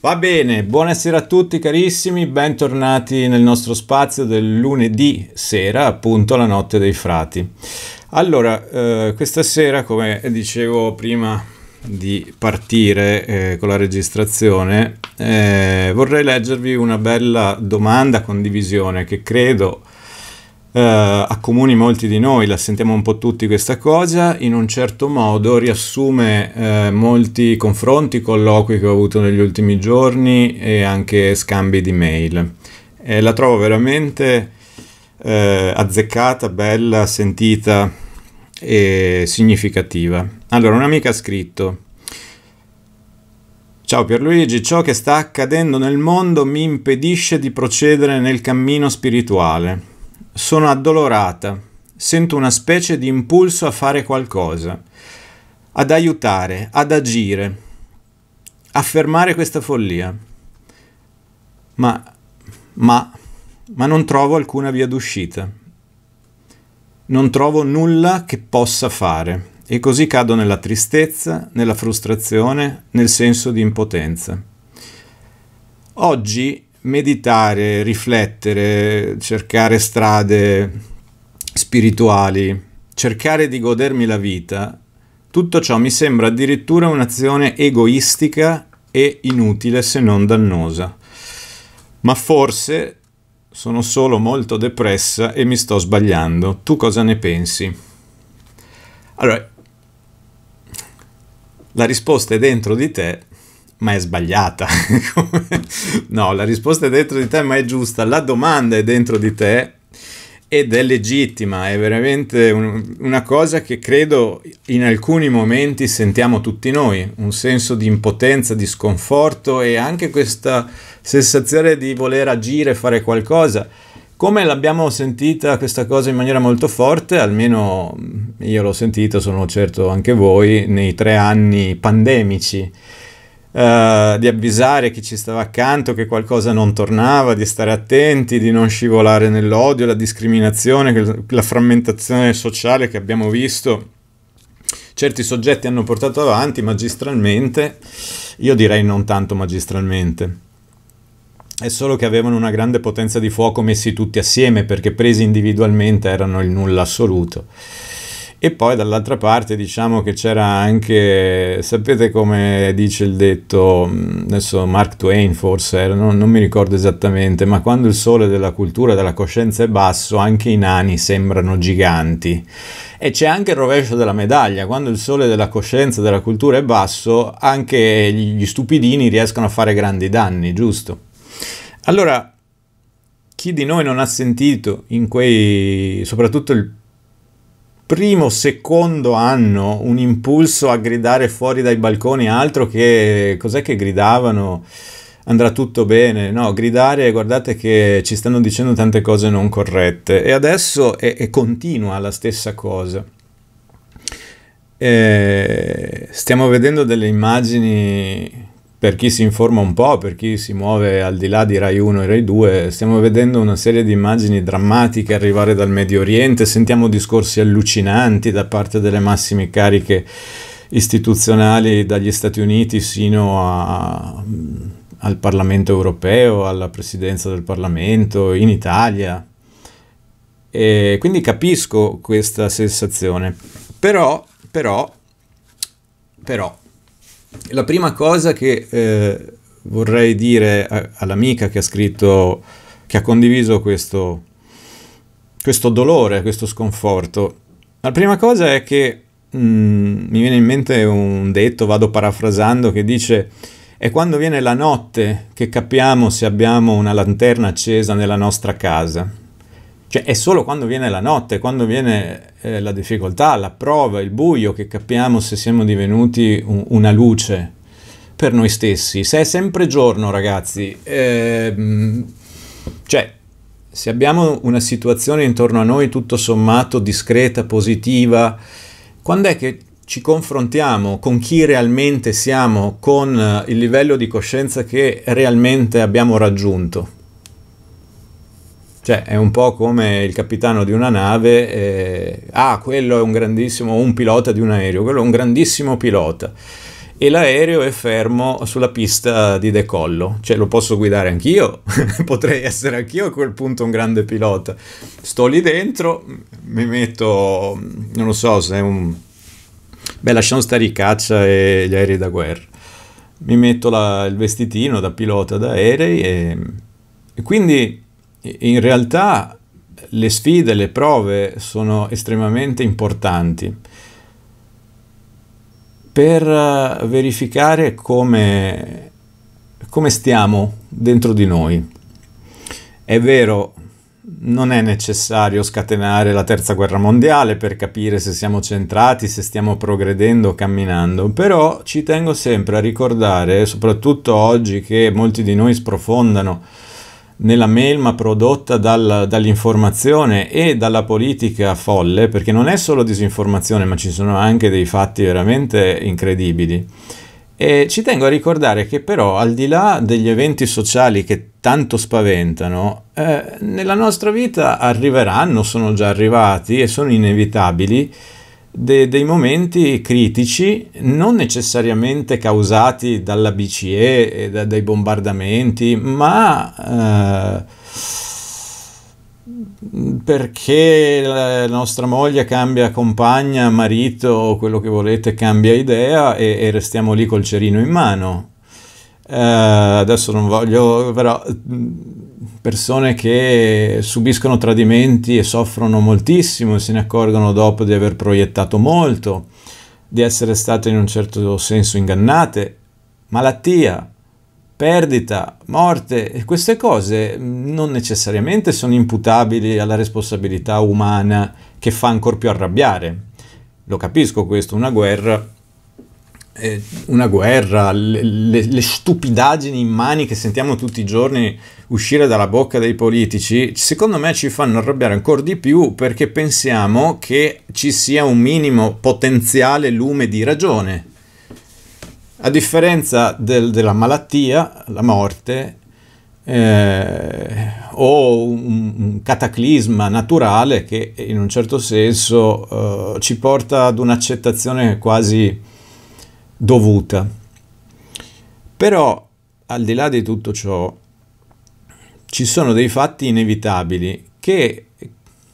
Va bene, buonasera a tutti carissimi, bentornati nel nostro spazio del lunedì sera, appunto la notte dei frati. Allora, eh, questa sera, come dicevo prima di partire eh, con la registrazione, eh, vorrei leggervi una bella domanda condivisione che credo eh, accomuni molti di noi, la sentiamo un po' tutti questa cosa, in un certo modo riassume eh, molti confronti, colloqui che ho avuto negli ultimi giorni e anche scambi di mail. E la trovo veramente eh, azzeccata, bella, sentita e significativa. Allora, un'amica ha scritto. Ciao Pierluigi, ciò che sta accadendo nel mondo mi impedisce di procedere nel cammino spirituale. Sono addolorata, sento una specie di impulso a fare qualcosa, ad aiutare, ad agire, a fermare questa follia. Ma, ma, ma non trovo alcuna via d'uscita. Non trovo nulla che possa fare e così cado nella tristezza, nella frustrazione, nel senso di impotenza. Oggi meditare, riflettere, cercare strade spirituali, cercare di godermi la vita, tutto ciò mi sembra addirittura un'azione egoistica e inutile se non dannosa. Ma forse sono solo molto depressa e mi sto sbagliando. Tu cosa ne pensi? Allora, la risposta è dentro di te ma è sbagliata. no, la risposta è dentro di te, ma è giusta. La domanda è dentro di te ed è legittima, è veramente un, una cosa che credo in alcuni momenti sentiamo tutti noi, un senso di impotenza, di sconforto e anche questa sensazione di voler agire, fare qualcosa. Come l'abbiamo sentita questa cosa in maniera molto forte, almeno io l'ho sentita, sono certo anche voi, nei tre anni pandemici eh, di avvisare chi ci stava accanto che qualcosa non tornava, di stare attenti, di non scivolare nell'odio, la discriminazione, la frammentazione sociale che abbiamo visto. Certi soggetti hanno portato avanti magistralmente, io direi non tanto magistralmente. È solo che avevano una grande potenza di fuoco messi tutti assieme, perché presi individualmente erano il nulla assoluto. E poi dall'altra parte diciamo che c'era anche, sapete come dice il detto, mm, adesso Mark Twain forse, eh, non, non mi ricordo esattamente, ma quando il sole della cultura, della coscienza è basso, anche i nani sembrano giganti. E c'è anche il rovescio della medaglia, quando il sole della coscienza, della cultura è basso, anche gli stupidini riescono a fare grandi danni, giusto? Allora, chi di noi non ha sentito in quei, soprattutto il primo, secondo anno un impulso a gridare fuori dai balconi, altro che cos'è che gridavano? Andrà tutto bene, no? Gridare, guardate che ci stanno dicendo tante cose non corrette e adesso è, è continua la stessa cosa. E eh, stiamo vedendo delle immagini per chi si informa un po', per chi si muove al di là di Rai 1 e Rai 2, stiamo vedendo una serie di immagini drammatiche arrivare dal Medio Oriente, sentiamo discorsi allucinanti da parte delle massime cariche istituzionali dagli Stati Uniti sino a, al Parlamento europeo, alla presidenza del Parlamento, in Italia. E quindi capisco questa sensazione, però, però, però, la prima cosa che eh, vorrei dire a, all'amica che ha scritto, che ha condiviso questo, questo dolore, questo sconforto, la prima cosa è che mh, mm, mi viene in mente un detto, vado parafrasando, che dice è quando viene la notte che capiamo se abbiamo una lanterna accesa nella nostra casa. Cioè è solo quando viene la notte, quando viene eh, la difficoltà, la prova, il buio che capiamo se siamo divenuti un, una luce per noi stessi. Se è sempre giorno, ragazzi, ehm, cioè se abbiamo una situazione intorno a noi tutto sommato discreta, positiva, quando è che ci confrontiamo con chi realmente siamo, con eh, il livello di coscienza che realmente abbiamo raggiunto? Cioè, è un po' come il capitano di una nave, eh, ah, quello è un grandissimo, un pilota di un aereo, quello è un grandissimo pilota. E l'aereo è fermo sulla pista di decollo, cioè lo posso guidare anch'io, potrei essere anch'io a quel punto un grande pilota. Sto lì dentro, mi metto, non lo so se è un... Beh, lasciamo stare i caccia e gli aerei da guerra. Mi metto la, il vestitino da pilota d'aerei e, e quindi in realtà le sfide, le prove sono estremamente importanti per eh, verificare come, come stiamo dentro di noi. È vero, non è necessario scatenare la terza guerra mondiale per capire se siamo centrati, se stiamo progredendo o camminando, però ci tengo sempre a ricordare, soprattutto oggi che molti di noi sprofondano nella melma prodotta dal, dall'informazione e dalla politica folle, perché non è solo disinformazione, ma ci sono anche dei fatti veramente incredibili. E ci tengo a ricordare che però al di là degli eventi sociali che tanto spaventano, eh, nella nostra vita arriveranno, sono già arrivati e sono inevitabili de- dei momenti critici, non necessariamente causati dalla BCE e da- dai bombardamenti, ma... Eh, perché la nostra moglie cambia compagna, marito, o quello che volete, cambia idea e, e restiamo lì col cerino in mano eh, adesso non voglio, però persone che subiscono tradimenti e soffrono moltissimo e se ne accorgono dopo di aver proiettato molto, di essere state in un certo senso ingannate, malattia, perdita, morte, e queste cose non necessariamente sono imputabili alla responsabilità umana che fa ancora più arrabbiare. Lo capisco questo, una guerra eh, una guerra, le, le, le stupidaggini immani che sentiamo tutti i giorni uscire dalla bocca dei politici, secondo me ci fanno arrabbiare ancora di più perché pensiamo che ci sia un minimo potenziale lume di ragione. A differenza del, della malattia, la morte, eh, o un, un, cataclisma naturale che in un certo senso eh, ci porta ad un'accettazione quasi dovuta. Però al di là di tutto ciò ci sono dei fatti inevitabili che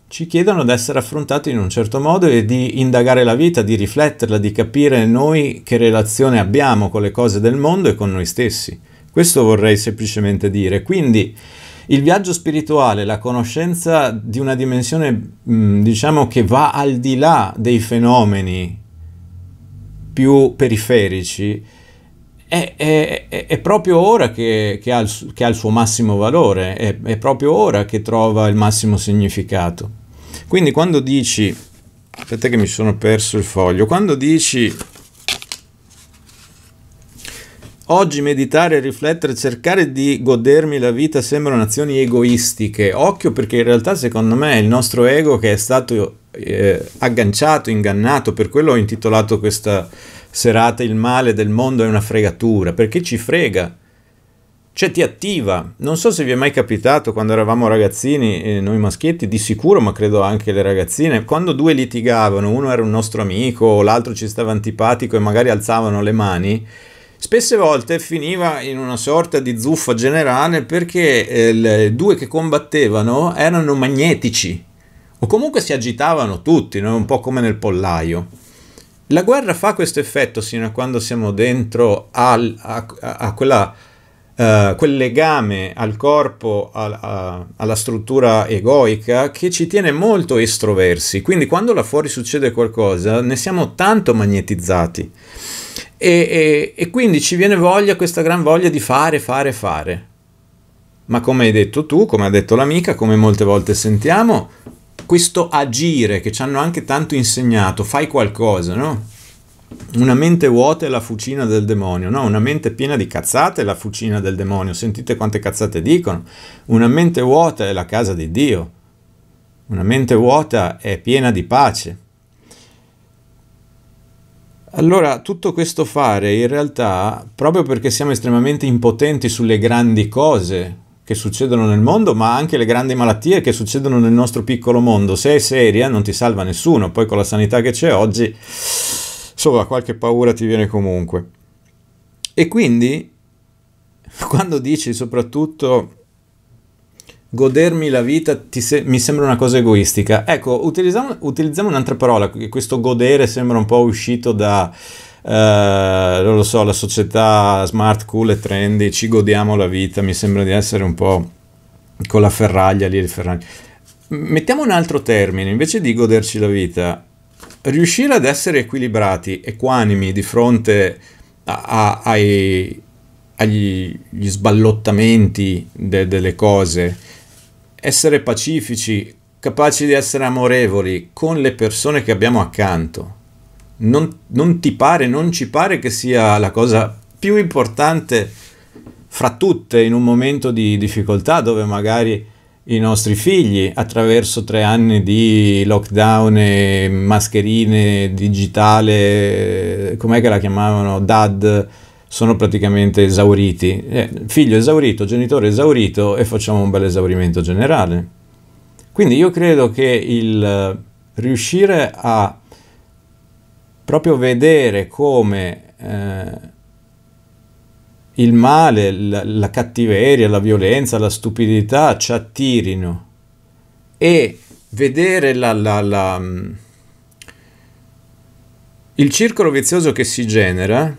ci chiedono di essere affrontati in un certo modo e di indagare la vita, di rifletterla, di capire noi che relazione abbiamo con le cose del mondo e con noi stessi. Questo vorrei semplicemente dire. Quindi il viaggio spirituale, la conoscenza di una dimensione, diciamo, che va al di là dei fenomeni più periferici, è, è, è proprio ora che, che, ha il, che, ha il, suo massimo valore, è, è proprio ora che trova il massimo significato. Quindi quando dici, aspetta che mi sono perso il foglio, quando dici Oggi meditare, riflettere, cercare di godermi la vita sembrano azioni egoistiche. Occhio perché in realtà secondo me il nostro ego che è stato eh, agganciato, ingannato, per quello ho intitolato questa serata Il male del mondo è una fregatura, perché ci frega, cioè ti attiva. Non so se vi è mai capitato quando eravamo ragazzini, eh, noi maschietti, di sicuro, ma credo anche le ragazzine, quando due litigavano, uno era un nostro amico o l'altro ci stava antipatico e magari alzavano le mani, spesse volte finiva in una sorta di zuffa generale perché eh, le due che combattevano erano magnetici o comunque si agitavano tutti, no? un po' come nel pollaio. La guerra fa questo effetto sino a quando siamo dentro al, a, a quella, uh, quel legame al corpo, al, a, alla struttura egoica che ci tiene molto estroversi, quindi quando là fuori succede qualcosa ne siamo tanto magnetizzati e, e, e quindi ci viene voglia, questa gran voglia di fare, fare, fare. Ma come hai detto tu, come ha detto l'amica, come molte volte sentiamo, questo agire che ci hanno anche tanto insegnato, fai qualcosa, no? Una mente vuota è la fucina del demonio, no? Una mente piena di cazzate è la fucina del demonio, sentite quante cazzate dicono. Una mente vuota è la casa di Dio, una mente vuota è piena di pace. Allora, tutto questo fare in realtà, proprio perché siamo estremamente impotenti sulle grandi cose, che succedono nel mondo, ma anche le grandi malattie che succedono nel nostro piccolo mondo. Se è seria non ti salva nessuno, poi con la sanità che c'è oggi, insomma, qualche paura ti viene comunque. E quindi, quando dici soprattutto godermi la vita se- mi sembra una cosa egoistica, ecco, utilizziamo, utilizziamo un'altra parola, questo godere sembra un po' uscito da eh, non lo so, la società smart, cool e trendy, ci godiamo la vita, mi sembra di essere un po' con la ferraglia lì, le ferraglie. Mettiamo un altro termine, invece di goderci la vita, riuscire ad essere equilibrati, equanimi di fronte a, a, ai, agli sballottamenti de, delle cose, essere pacifici, capaci di essere amorevoli con le persone che abbiamo accanto non, non ti pare, non ci pare che sia la cosa più importante fra tutte in un momento di difficoltà dove magari i nostri figli attraverso tre anni di lockdown e mascherine digitale, com'è che la chiamavano, dad, sono praticamente esauriti. Eh, figlio esaurito, genitore esaurito e facciamo un bel esaurimento generale. Quindi io credo che il riuscire a proprio vedere come eh, il male, la, la, cattiveria, la violenza, la stupidità ci attirino e vedere la, la, mm, il circolo vizioso che si genera,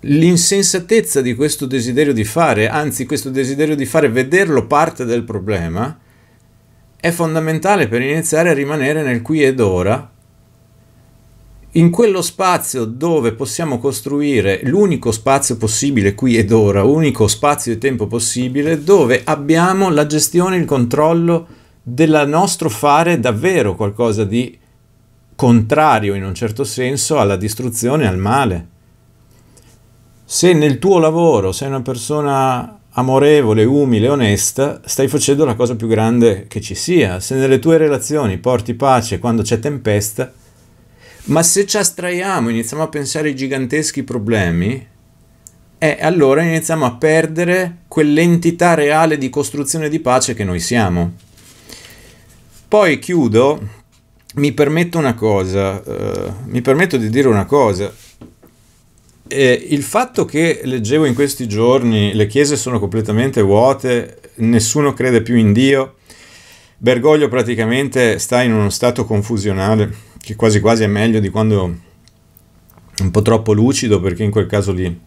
l'insensatezza di questo desiderio di fare, anzi questo desiderio di fare, vederlo parte del problema, è fondamentale per iniziare a rimanere nel qui ed ora in quello spazio dove possiamo costruire l'unico spazio possibile qui ed ora, unico spazio e tempo possibile, dove abbiamo la gestione il controllo del nostro fare davvero qualcosa di contrario in un certo senso alla distruzione, al male. Se nel tuo lavoro sei una persona amorevole, umile, onesta, stai facendo la cosa più grande che ci sia. Se nelle tue relazioni porti pace quando c'è tempesta, ma se ci astraiamo, iniziamo a pensare ai giganteschi problemi, e eh, allora iniziamo a perdere quell'entità reale di costruzione di pace che noi siamo. Poi chiudo, mi permetto una cosa, eh, mi permetto di dire una cosa. Eh, il fatto che leggevo in questi giorni le chiese sono completamente vuote, nessuno crede più in Dio, Bergoglio praticamente sta in uno stato confusionale che quasi quasi è meglio di quando è un po' troppo lucido perché in quel caso lì.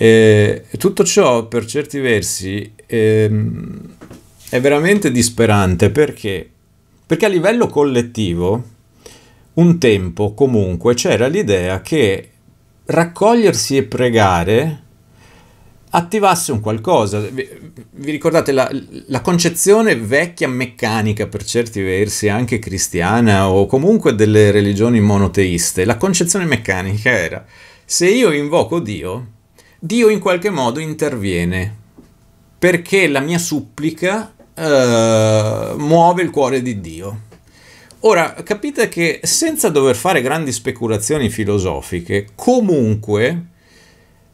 E tutto ciò per certi versi è, ehm, è veramente disperante perché, perché a livello collettivo un tempo comunque c'era l'idea che raccogliersi e pregare attivasse un qualcosa. Vi, vi ricordate la, la, concezione vecchia meccanica, per certi versi anche cristiana o comunque delle religioni monoteiste? La concezione meccanica era se io invoco Dio, Dio in qualche modo interviene perché la mia supplica eh, muove il cuore di Dio. Ora, capite che senza dover fare grandi speculazioni filosofiche, comunque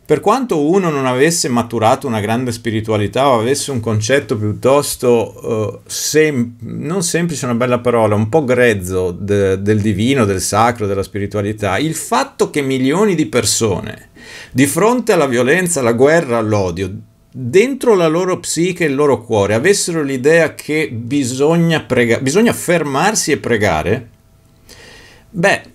per quanto uno non avesse maturato una grande spiritualità o avesse un concetto piuttosto, uh, sem- non semplice una bella parola, un po' grezzo de- del divino, del sacro, della spiritualità, il fatto che milioni di persone di fronte alla violenza, alla guerra, all'odio, dentro la loro psiche e il loro cuore avessero l'idea che bisogna, prega- bisogna fermarsi e pregare, beh,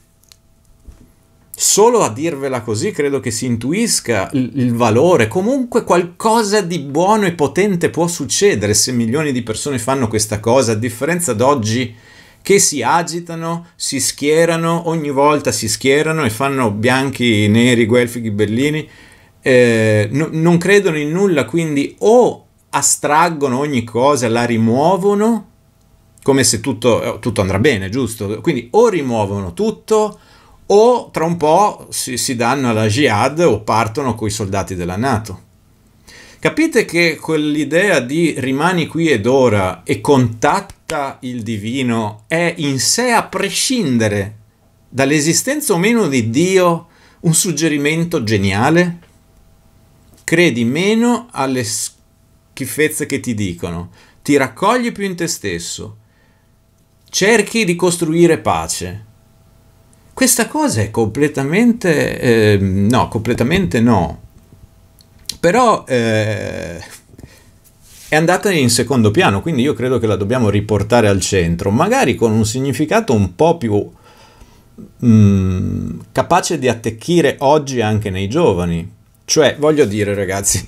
solo a dirvela così credo che si intuisca il, il valore, comunque qualcosa di buono e potente può succedere se milioni di persone fanno questa cosa, a differenza d'oggi che si agitano, si schierano, ogni volta si schierano e fanno bianchi, neri, guelfi, ghibellini, eh, no, non credono in nulla, quindi o astraggono ogni cosa, la rimuovono, come se tutto, eh, tutto andrà bene, giusto? Quindi o rimuovono tutto o tra un po' si, si danno alla jihad o partono con i soldati della Nato. Capite che quell'idea di rimani qui ed ora e contatta il divino è in sé, a prescindere dall'esistenza o meno di Dio, un suggerimento geniale? Credi meno alle schifezze che ti dicono, ti raccogli più in te stesso, cerchi di costruire pace questa cosa è completamente, eh, no, completamente no, però eh, è andata in secondo piano, quindi io credo che la dobbiamo riportare al centro, magari con un significato un po' più mh, mm, capace di attecchire oggi anche nei giovani. Cioè, voglio dire ragazzi,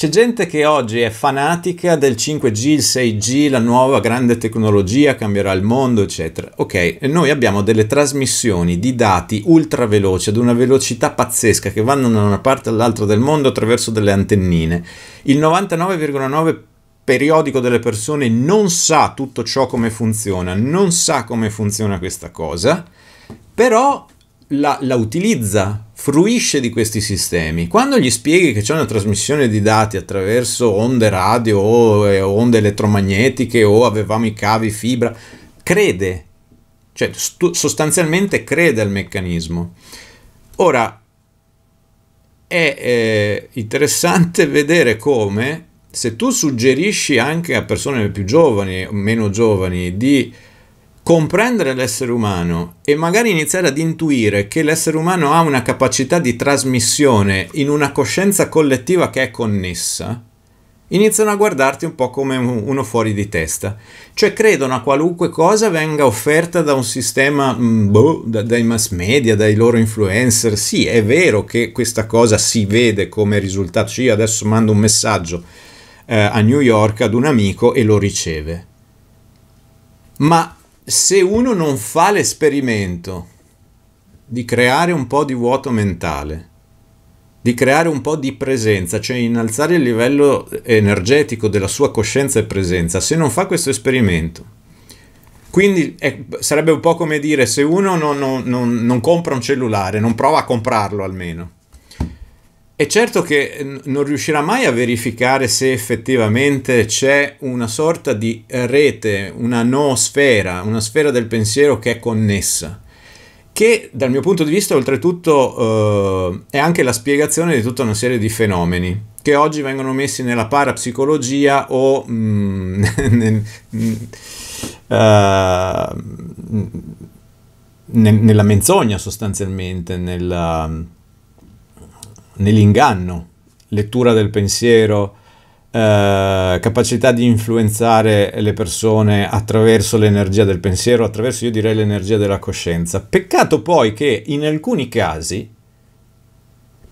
c'è gente che oggi è fanatica del 5G, il 6G, la nuova grande tecnologia cambierà il mondo, eccetera. Ok, e noi abbiamo delle trasmissioni di dati ultra veloci ad una velocità pazzesca che vanno da una parte all'altra del mondo attraverso delle antennine. Il 99,9% periodico delle persone non sa tutto ciò come funziona, non sa come funziona questa cosa, però la, la utilizza fruisce di questi sistemi. Quando gli spieghi che c'è una trasmissione di dati attraverso onde radio o eh, onde elettromagnetiche o avevamo i cavi fibra, crede, cioè stu- sostanzialmente crede al meccanismo. Ora, è eh, interessante vedere come se tu suggerisci anche a persone più giovani o meno giovani di comprendere l'essere umano e magari iniziare ad intuire che l'essere umano ha una capacità di trasmissione in una coscienza collettiva che è connessa, iniziano a guardarti un po' come uno fuori di testa, cioè credono a qualunque cosa venga offerta da un sistema, mm, boh, dai mass media, dai loro influencer. Sì, è vero che questa cosa si vede come risultato. Cioè io adesso mando un messaggio eh, a New York ad un amico e lo riceve. Ma se uno non fa l'esperimento di creare un po' di vuoto mentale, di creare un po' di presenza, cioè innalzare il livello energetico della sua coscienza e presenza, se non fa questo esperimento. Quindi è, sarebbe un po' come dire se uno non, non, non, non compra un cellulare, non prova a comprarlo almeno è certo che non riuscirà mai a verificare se effettivamente c'è una sorta di rete, una noosfera, una sfera del pensiero che è connessa, che dal mio punto di vista oltretutto eh, è anche la spiegazione di tutta una serie di fenomeni che oggi vengono messi nella parapsicologia o mm, nel, mm, uh, nella menzogna sostanzialmente, nella nell'inganno, lettura del pensiero, eh, capacità di influenzare le persone attraverso l'energia del pensiero, attraverso io direi l'energia della coscienza. Peccato poi che in alcuni casi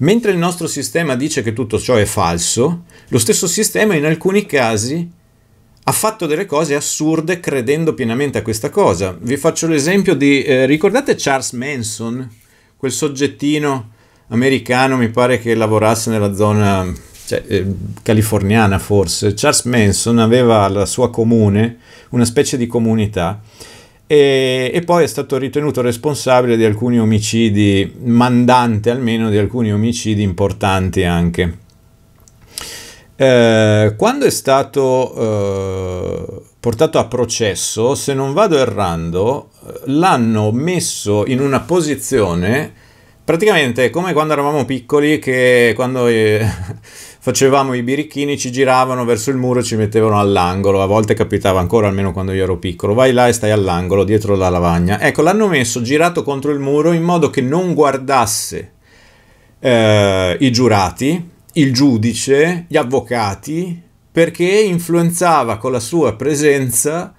Mentre il nostro sistema dice che tutto ciò è falso, lo stesso sistema in alcuni casi ha fatto delle cose assurde credendo pienamente a questa cosa. Vi faccio l'esempio di... Eh, ricordate Charles Manson, quel soggettino americano, mi pare che lavorasse nella zona cioè, eh, californiana forse. Charles Manson aveva la sua comune, una specie di comunità, e, e, poi è stato ritenuto responsabile di alcuni omicidi, mandante almeno di alcuni omicidi importanti anche. Eh, quando è stato eh, portato a processo, se non vado errando, eh, l'hanno messo in una posizione Praticamente è come quando eravamo piccoli che quando eh, facevamo i birichini ci giravano verso il muro e ci mettevano all'angolo, a volte capitava ancora almeno quando io ero piccolo, vai là e stai all'angolo dietro la lavagna. Ecco, l'hanno messo girato contro il muro in modo che non guardasse eh, i giurati, il giudice, gli avvocati, perché influenzava con la sua presenza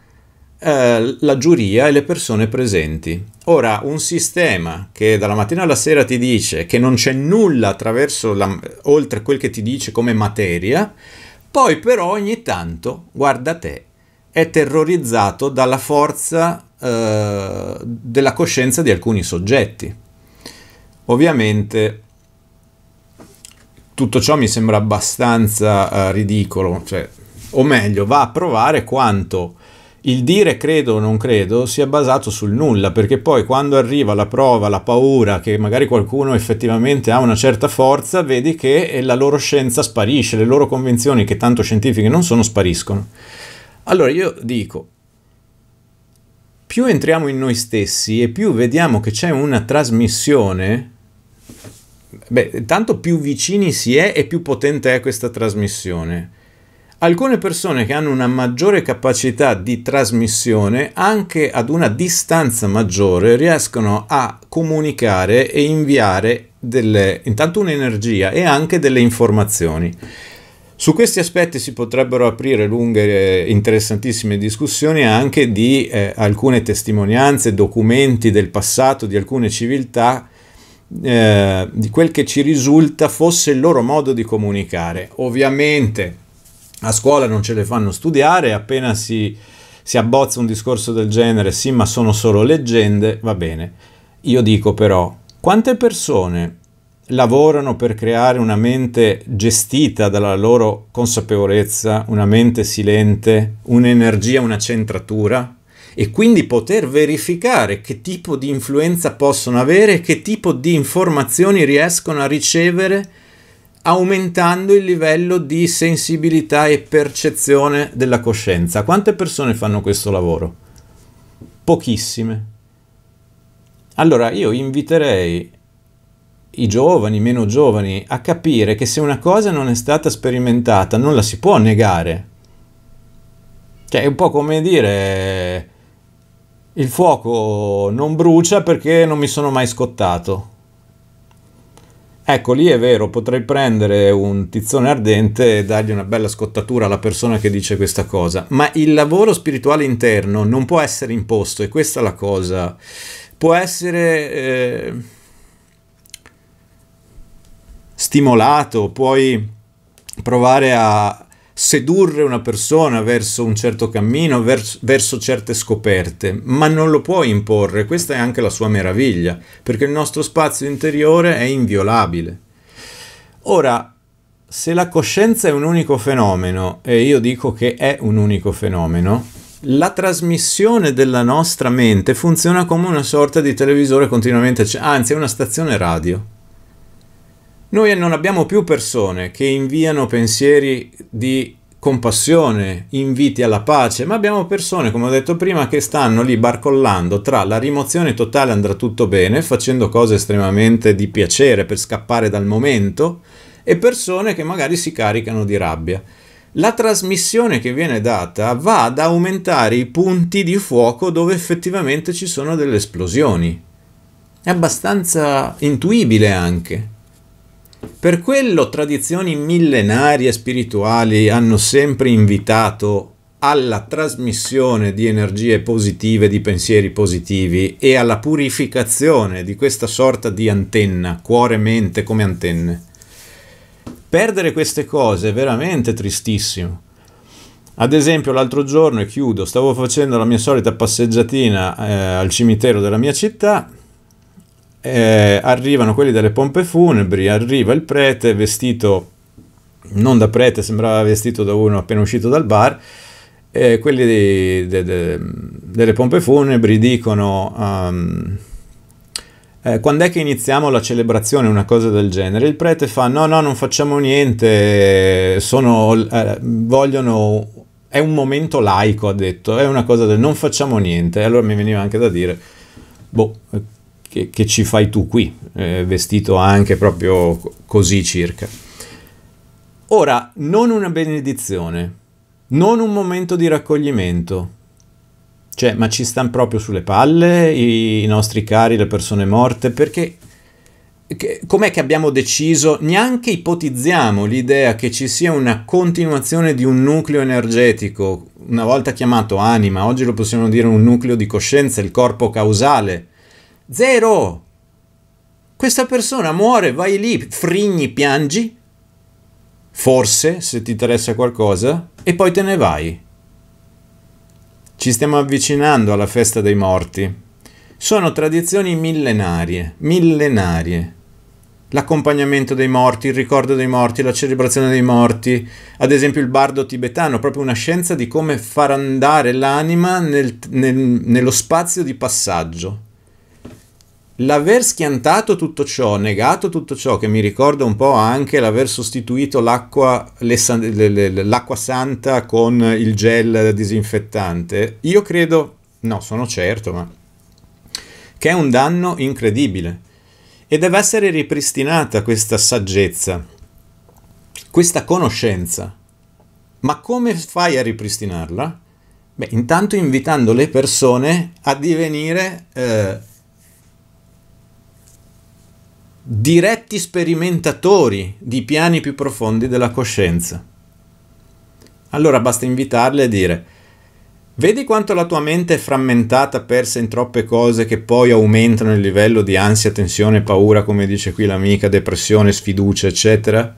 eh, la giuria e le persone presenti. Ora, un sistema che dalla mattina alla sera ti dice che non c'è nulla attraverso la, oltre quel che ti dice come materia, poi però ogni tanto, guarda te, è terrorizzato dalla forza eh, della coscienza di alcuni soggetti. Ovviamente tutto ciò mi sembra abbastanza eh, ridicolo, cioè, o meglio, va a provare quanto il dire credo o non credo sia basato sul nulla, perché poi quando arriva la prova, la paura, che magari qualcuno effettivamente ha una certa forza, vedi che eh, la loro scienza sparisce, le loro convenzioni, che tanto scientifiche non sono, spariscono. Allora io dico, più entriamo in noi stessi e più vediamo che c'è una trasmissione, beh, tanto più vicini si è e più potente è questa trasmissione alcune persone che hanno una maggiore capacità di trasmissione, anche ad una distanza maggiore, riescono a comunicare e inviare delle, intanto un'energia e anche delle informazioni. Su questi aspetti si potrebbero aprire lunghe e eh, interessantissime discussioni anche di eh, alcune testimonianze, documenti del passato di alcune civiltà eh, di quel che ci risulta fosse il loro modo di comunicare. Ovviamente a scuola non ce le fanno studiare, appena si, si abbozza un discorso del genere, sì ma sono solo leggende, va bene. Io dico però, quante persone lavorano per creare una mente gestita dalla loro consapevolezza, una mente silente, un'energia, una centratura e quindi poter verificare che tipo di influenza possono avere, che tipo di informazioni riescono a ricevere aumentando il livello di sensibilità e percezione della coscienza. Quante persone fanno questo lavoro? Pochissime. Allora io inviterei i giovani, meno giovani, a capire che se una cosa non è stata sperimentata non la si può negare. Cioè è un po' come dire il fuoco non brucia perché non mi sono mai scottato. Ecco, lì è vero, potrei prendere un tizzone ardente e dargli una bella scottatura alla persona che dice questa cosa, ma il lavoro spirituale interno non può essere imposto e questa è la cosa. Può essere eh, stimolato, puoi provare a sedurre una persona verso un certo cammino, verso, verso certe scoperte, ma non lo puoi imporre, questa è anche la sua meraviglia, perché il nostro spazio interiore è inviolabile. Ora, se la coscienza è un unico fenomeno, e io dico che è un unico fenomeno, la trasmissione della nostra mente funziona come una sorta di televisore continuamente, cioè, anzi è una stazione radio noi non abbiamo più persone che inviano pensieri di compassione, inviti alla pace, ma abbiamo persone, come ho detto prima, che stanno lì barcollando tra la rimozione totale andrà tutto bene, facendo cose estremamente di piacere per scappare dal momento, e persone che magari si caricano di rabbia. La trasmissione che viene data va ad aumentare i punti di fuoco dove effettivamente ci sono delle esplosioni. È abbastanza intuibile anche. Per quello tradizioni millenarie spirituali hanno sempre invitato alla trasmissione di energie positive, di pensieri positivi e alla purificazione di questa sorta di antenna, cuore-mente come antenne. Perdere queste cose è veramente tristissimo. Ad esempio, l'altro giorno, e chiudo, stavo facendo la mia solita passeggiatina eh, al cimitero della mia città eh, arrivano quelli delle pompe funebri, arriva il prete vestito non da prete, sembrava vestito da uno appena uscito dal bar, eh, quelli di, de, de, delle pompe funebri dicono um, eh, quando è che iniziamo la celebrazione, una cosa del genere, il prete fa no no non facciamo niente, sono, eh, vogliono, è un momento laico ha detto, è una cosa del non facciamo niente, E allora mi veniva anche da dire, boh, che, che ci fai tu qui, eh, vestito anche proprio così circa. Ora, non una benedizione, non un momento di raccoglimento, cioè, ma ci stanno proprio sulle palle i, i nostri cari, le persone morte, perché che, com'è che abbiamo deciso, neanche ipotizziamo l'idea che ci sia una continuazione di un nucleo energetico, una volta chiamato anima, oggi lo possiamo dire un nucleo di coscienza, il corpo causale Zero. Questa persona muore, vai lì, frigni, piangi, forse se ti interessa qualcosa, e poi te ne vai. Ci stiamo avvicinando alla festa dei morti. Sono tradizioni millenarie, millenarie. L'accompagnamento dei morti, il ricordo dei morti, la celebrazione dei morti, ad esempio il bardo tibetano, proprio una scienza di come far andare l'anima nel, nel, nello spazio di passaggio. L'aver schiantato tutto ciò, negato tutto ciò, che mi ricorda un po' anche l'aver sostituito l'acqua, l'acqua santa con il gel disinfettante, io credo, no, sono certo, ma che è un danno incredibile e deve essere ripristinata questa saggezza, questa conoscenza. Ma come fai a ripristinarla? Beh, intanto invitando le persone a divenire... Eh, diretti sperimentatori di piani più profondi della coscienza. Allora basta invitarle a dire, vedi quanto la tua mente è frammentata, persa in troppe cose che poi aumentano il livello di ansia, tensione, paura, come dice qui l'amica, depressione, sfiducia, eccetera?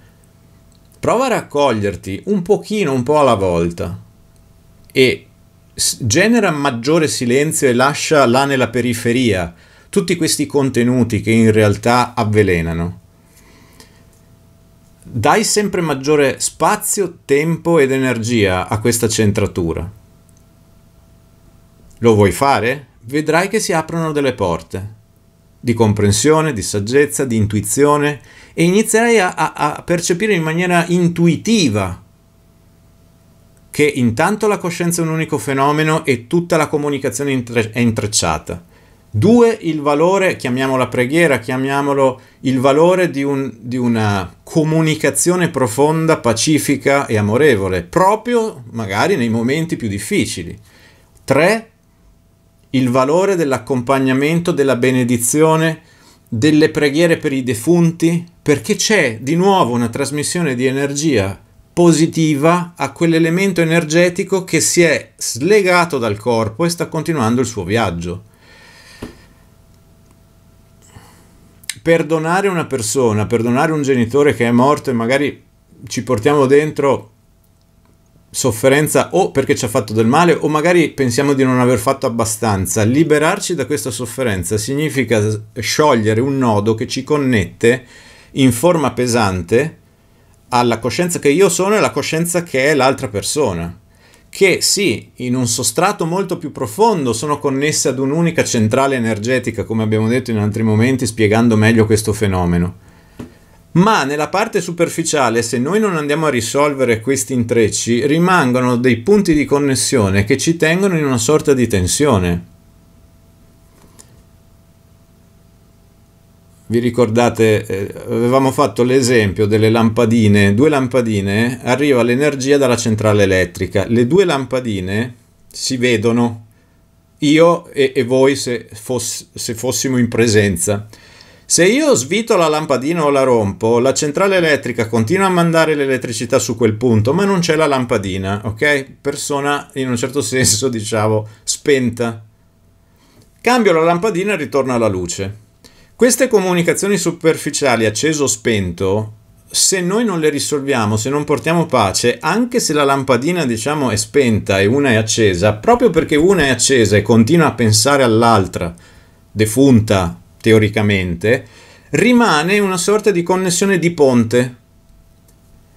Prova a raccoglierti un pochino, un po' alla volta e genera maggiore silenzio e lascia là nella periferia tutti questi contenuti che in realtà avvelenano. Dai sempre maggiore spazio, tempo ed energia a questa centratura. Lo vuoi fare? Vedrai che si aprono delle porte di comprensione, di saggezza, di intuizione e inizierai a, a, a, percepire in maniera intuitiva che intanto la coscienza è un unico fenomeno e tutta la comunicazione è intrecciata Due, il valore, chiamiamola preghiera, chiamiamolo il valore di, un, di una comunicazione profonda, pacifica e amorevole, proprio magari nei momenti più difficili. Tre, il valore dell'accompagnamento, della benedizione, delle preghiere per i defunti, perché c'è di nuovo una trasmissione di energia positiva a quell'elemento energetico che si è slegato dal corpo e sta continuando il suo viaggio. perdonare una persona, perdonare un genitore che è morto e magari ci portiamo dentro sofferenza o perché ci ha fatto del male o magari pensiamo di non aver fatto abbastanza. Liberarci da questa sofferenza significa sciogliere un nodo che ci connette in forma pesante alla coscienza che io sono e alla coscienza che è l'altra persona che sì, in un sostrato molto più profondo sono connesse ad un'unica centrale energetica, come abbiamo detto in altri momenti spiegando meglio questo fenomeno. Ma nella parte superficiale, se noi non andiamo a risolvere questi intrecci, rimangono dei punti di connessione che ci tengono in una sorta di tensione. vi ricordate, eh, avevamo fatto l'esempio delle lampadine, due lampadine, arriva l'energia dalla centrale elettrica, le due lampadine si vedono, io e, e voi se, foss- se fossimo in presenza. Se io svito la lampadina o la rompo, la centrale elettrica continua a mandare l'elettricità su quel punto, ma non c'è la lampadina, ok? Persona in un certo senso, diciamo, spenta. Cambio la lampadina e ritorno alla luce. Queste comunicazioni superficiali acceso o spento, se noi non le risolviamo, se non portiamo pace, anche se la lampadina diciamo è spenta e una è accesa, proprio perché una è accesa e continua a pensare all'altra, defunta teoricamente, rimane una sorta di connessione di ponte.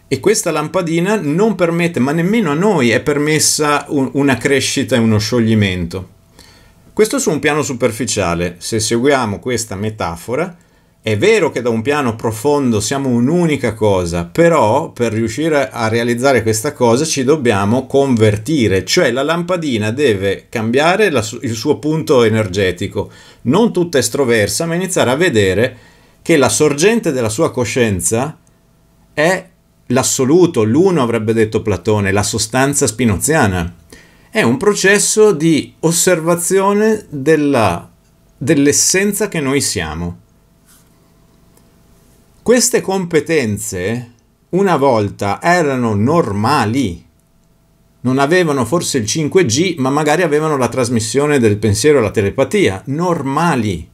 E questa lampadina non permette, ma nemmeno a noi è permessa un, una crescita e uno scioglimento. Questo su un piano superficiale, se seguiamo questa metafora, è vero che da un piano profondo siamo un'unica cosa, però per riuscire a realizzare questa cosa ci dobbiamo convertire, cioè la lampadina deve cambiare la, il suo punto energetico, non tutta estroversa, ma iniziare a vedere che la sorgente della sua coscienza è l'assoluto, l'uno avrebbe detto Platone, la sostanza spinoziana è un processo di osservazione della, dell'essenza che noi siamo. Queste competenze una volta erano normali, non avevano forse il 5G, ma magari avevano la trasmissione del pensiero e la telepatia, normali.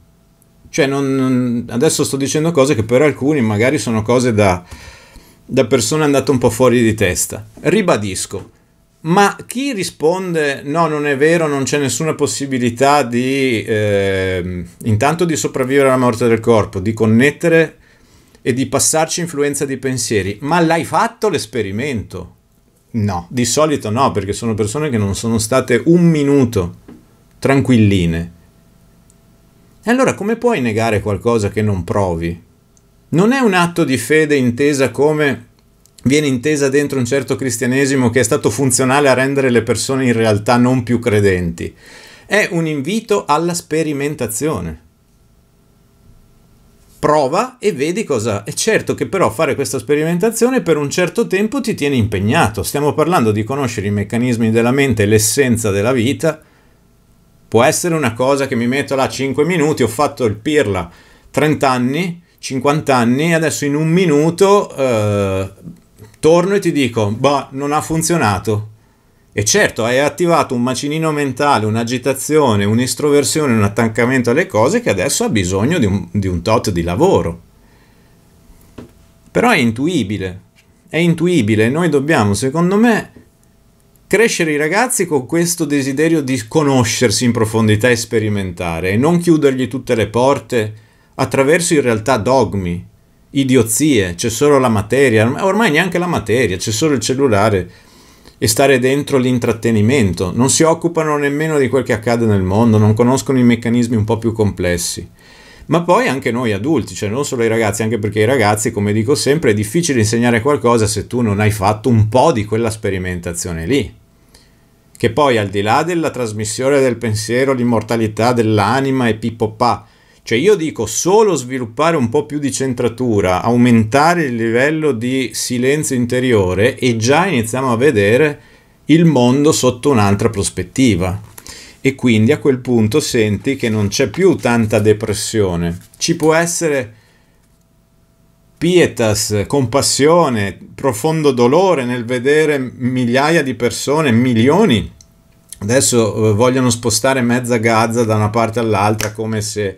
Cioè, non, adesso sto dicendo cose che per alcuni magari sono cose da, da persone andate un po' fuori di testa. Ribadisco, ma chi risponde no, non è vero, non c'è nessuna possibilità di eh, intanto di sopravvivere alla morte del corpo, di connettere e di passarci influenza di pensieri, ma l'hai fatto l'esperimento? No, di solito no, perché sono persone che non sono state un minuto tranquilline. E allora come puoi negare qualcosa che non provi? Non è un atto di fede intesa come viene intesa dentro un certo cristianesimo che è stato funzionale a rendere le persone in realtà non più credenti. È un invito alla sperimentazione. Prova e vedi cosa. È certo che però fare questa sperimentazione per un certo tempo ti tiene impegnato. Stiamo parlando di conoscere i meccanismi della mente e l'essenza della vita. Può essere una cosa che mi metto là 5 minuti, ho fatto il pirla 30 anni, 50 anni, adesso in un minuto... Eh, torno e ti dico, bah, non ha funzionato. E certo, hai attivato un macinino mentale, un'agitazione, un'estroversione, un attaccamento alle cose che adesso ha bisogno di un, di un tot di lavoro. Però è intuibile, è intuibile, noi dobbiamo, secondo me, crescere i ragazzi con questo desiderio di conoscersi in profondità e sperimentare e non chiudergli tutte le porte attraverso in realtà dogmi, idiozie, c'è solo la materia, ormai neanche la materia, c'è solo il cellulare e stare dentro l'intrattenimento, non si occupano nemmeno di quel che accade nel mondo, non conoscono i meccanismi un po' più complessi. Ma poi anche noi adulti, cioè non solo i ragazzi, anche perché i ragazzi, come dico sempre, è difficile insegnare qualcosa se tu non hai fatto un po' di quella sperimentazione lì. Che poi al di là della trasmissione del pensiero, l'immortalità dell'anima e pipopà, cioè io dico solo sviluppare un po' più di centratura, aumentare il livello di silenzio interiore e già iniziamo a vedere il mondo sotto un'altra prospettiva. E quindi a quel punto senti che non c'è più tanta depressione. Ci può essere pietas, compassione, profondo dolore nel vedere migliaia di persone, milioni, adesso eh, vogliono spostare mezza Gaza da una parte all'altra come se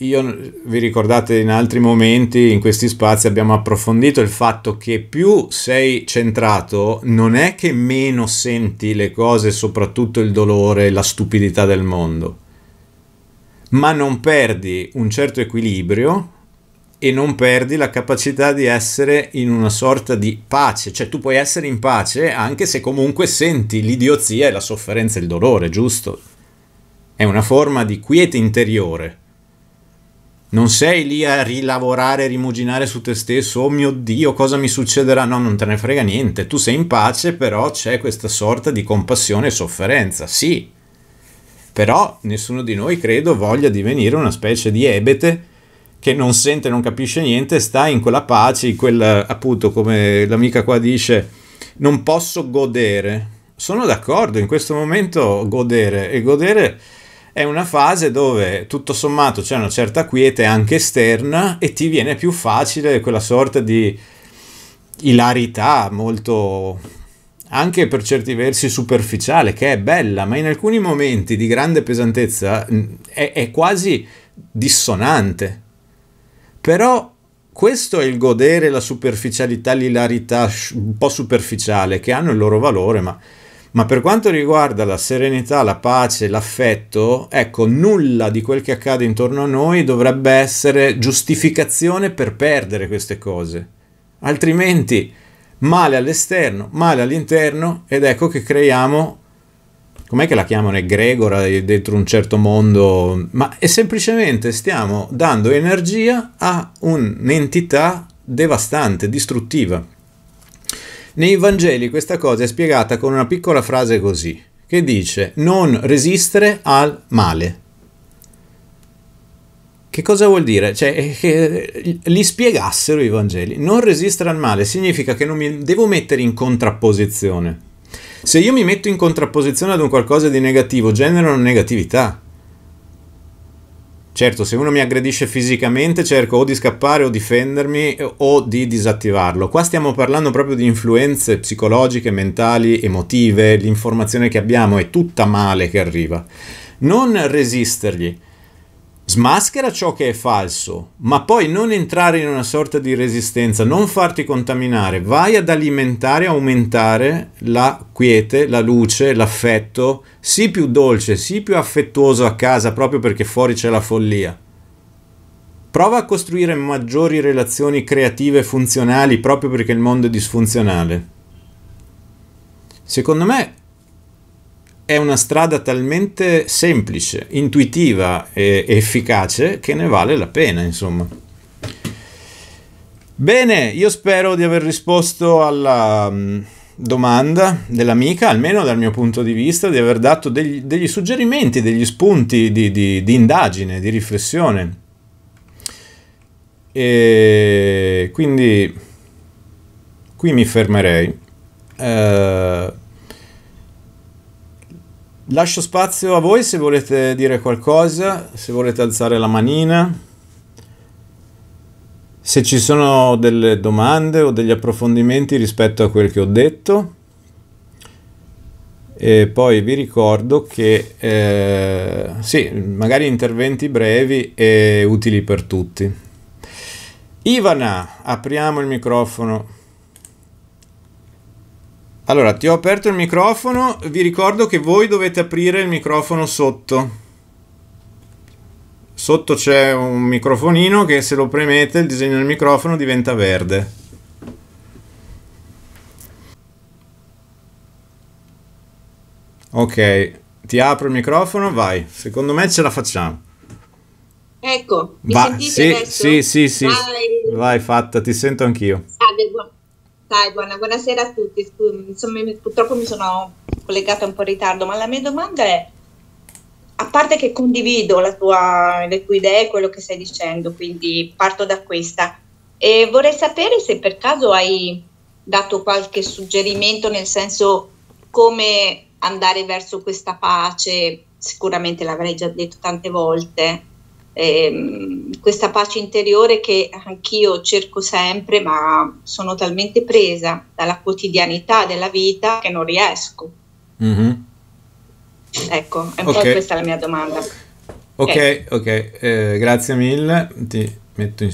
io, vi ricordate in altri momenti, in questi spazi abbiamo approfondito il fatto che più sei centrato, non è che meno senti le cose, soprattutto il dolore, la stupidità del mondo, ma non perdi un certo equilibrio e non perdi la capacità di essere in una sorta di pace, cioè tu puoi essere in pace anche se comunque senti l'idiozia e la sofferenza e il dolore, giusto? È una forma di quiete interiore non sei lì a rilavorare, rimuginare su te stesso, oh mio Dio, cosa mi succederà? No, non te ne frega niente, tu sei in pace, però c'è questa sorta di compassione e sofferenza, sì. Però nessuno di noi, credo, voglia divenire una specie di ebete che non sente, non capisce niente, sta in quella pace, in quel, appunto, come l'amica qua dice, non posso godere. Sono d'accordo, in questo momento godere e godere è una fase dove tutto sommato c'è una certa quiete anche esterna e ti viene più facile quella sorta di ilarità molto anche per certi versi superficiale che è bella ma in alcuni momenti di grande pesantezza è, è quasi dissonante però questo è il godere la superficialità l'ilarità un po' superficiale che hanno il loro valore ma ma per quanto riguarda la serenità, la pace, l'affetto, ecco, nulla di quel che accade intorno a noi dovrebbe essere giustificazione per perdere queste cose. Altrimenti male all'esterno, male all'interno ed ecco che creiamo com'è che la chiamano egregora dentro un certo mondo, ma è semplicemente stiamo dando energia a un'entità devastante, distruttiva. Nei Vangeli questa cosa è spiegata con una piccola frase così, che dice non resistere al male. Che cosa vuol dire? Cioè, eh, che eh, li spiegassero i Vangeli. Non resistere al male significa che non mi devo mettere in contrapposizione. Se io mi metto in contrapposizione ad un qualcosa di negativo, generano negatività. Certo, se uno mi aggredisce fisicamente cerco o di scappare o difendermi o di disattivarlo. Qua stiamo parlando proprio di influenze psicologiche, mentali, emotive, l'informazione che abbiamo è tutta male che arriva. Non resistergli smaschera ciò che è falso, ma poi non entrare in una sorta di resistenza, non farti contaminare, vai ad alimentare, aumentare la quiete, la luce, l'affetto, sii più dolce, sii più affettuoso a casa proprio perché fuori c'è la follia. Prova a costruire maggiori relazioni creative e funzionali proprio perché il mondo è disfunzionale. Secondo me è una strada talmente semplice, intuitiva e efficace che ne vale la pena, insomma. Bene, io spero di aver risposto alla mm, domanda dell'amica, almeno dal mio punto di vista, di aver dato degli, degli suggerimenti, degli spunti di, di, di indagine, di riflessione. E quindi qui mi fermerei. Eh, Lascio spazio a voi se volete dire qualcosa, se volete alzare la manina, se ci sono delle domande o degli approfondimenti rispetto a quel che ho detto. E poi vi ricordo che eh, sì, magari interventi brevi e utili per tutti. Ivana, apriamo il microfono. Allora, ti ho aperto il microfono, vi ricordo che voi dovete aprire il microfono sotto. Sotto c'è un microfonino che se lo premete il disegno del microfono diventa verde. Ok, ti apro il microfono, vai. Secondo me ce la facciamo. Ecco, mi Va- sì, sì, sì, sì, Vai. vai fatta, ti sento anch'io. Ah, dai, buonasera a tutti. Insomma, purtroppo mi sono collegata un po' in ritardo, ma la mia domanda è, a parte che condivido tua, le tue idee e quello che stai dicendo, quindi parto da questa, e vorrei sapere se per caso hai dato qualche suggerimento nel senso come andare verso questa pace, sicuramente l'avrei già detto tante volte, eh, questa pace interiore che anch'io cerco sempre, ma sono talmente presa dalla quotidianità della vita che non riesco. Mm-hmm. Ecco, è un okay. po' questa la mia domanda. Ok, ok, okay. Eh, grazie mille. Ti metto in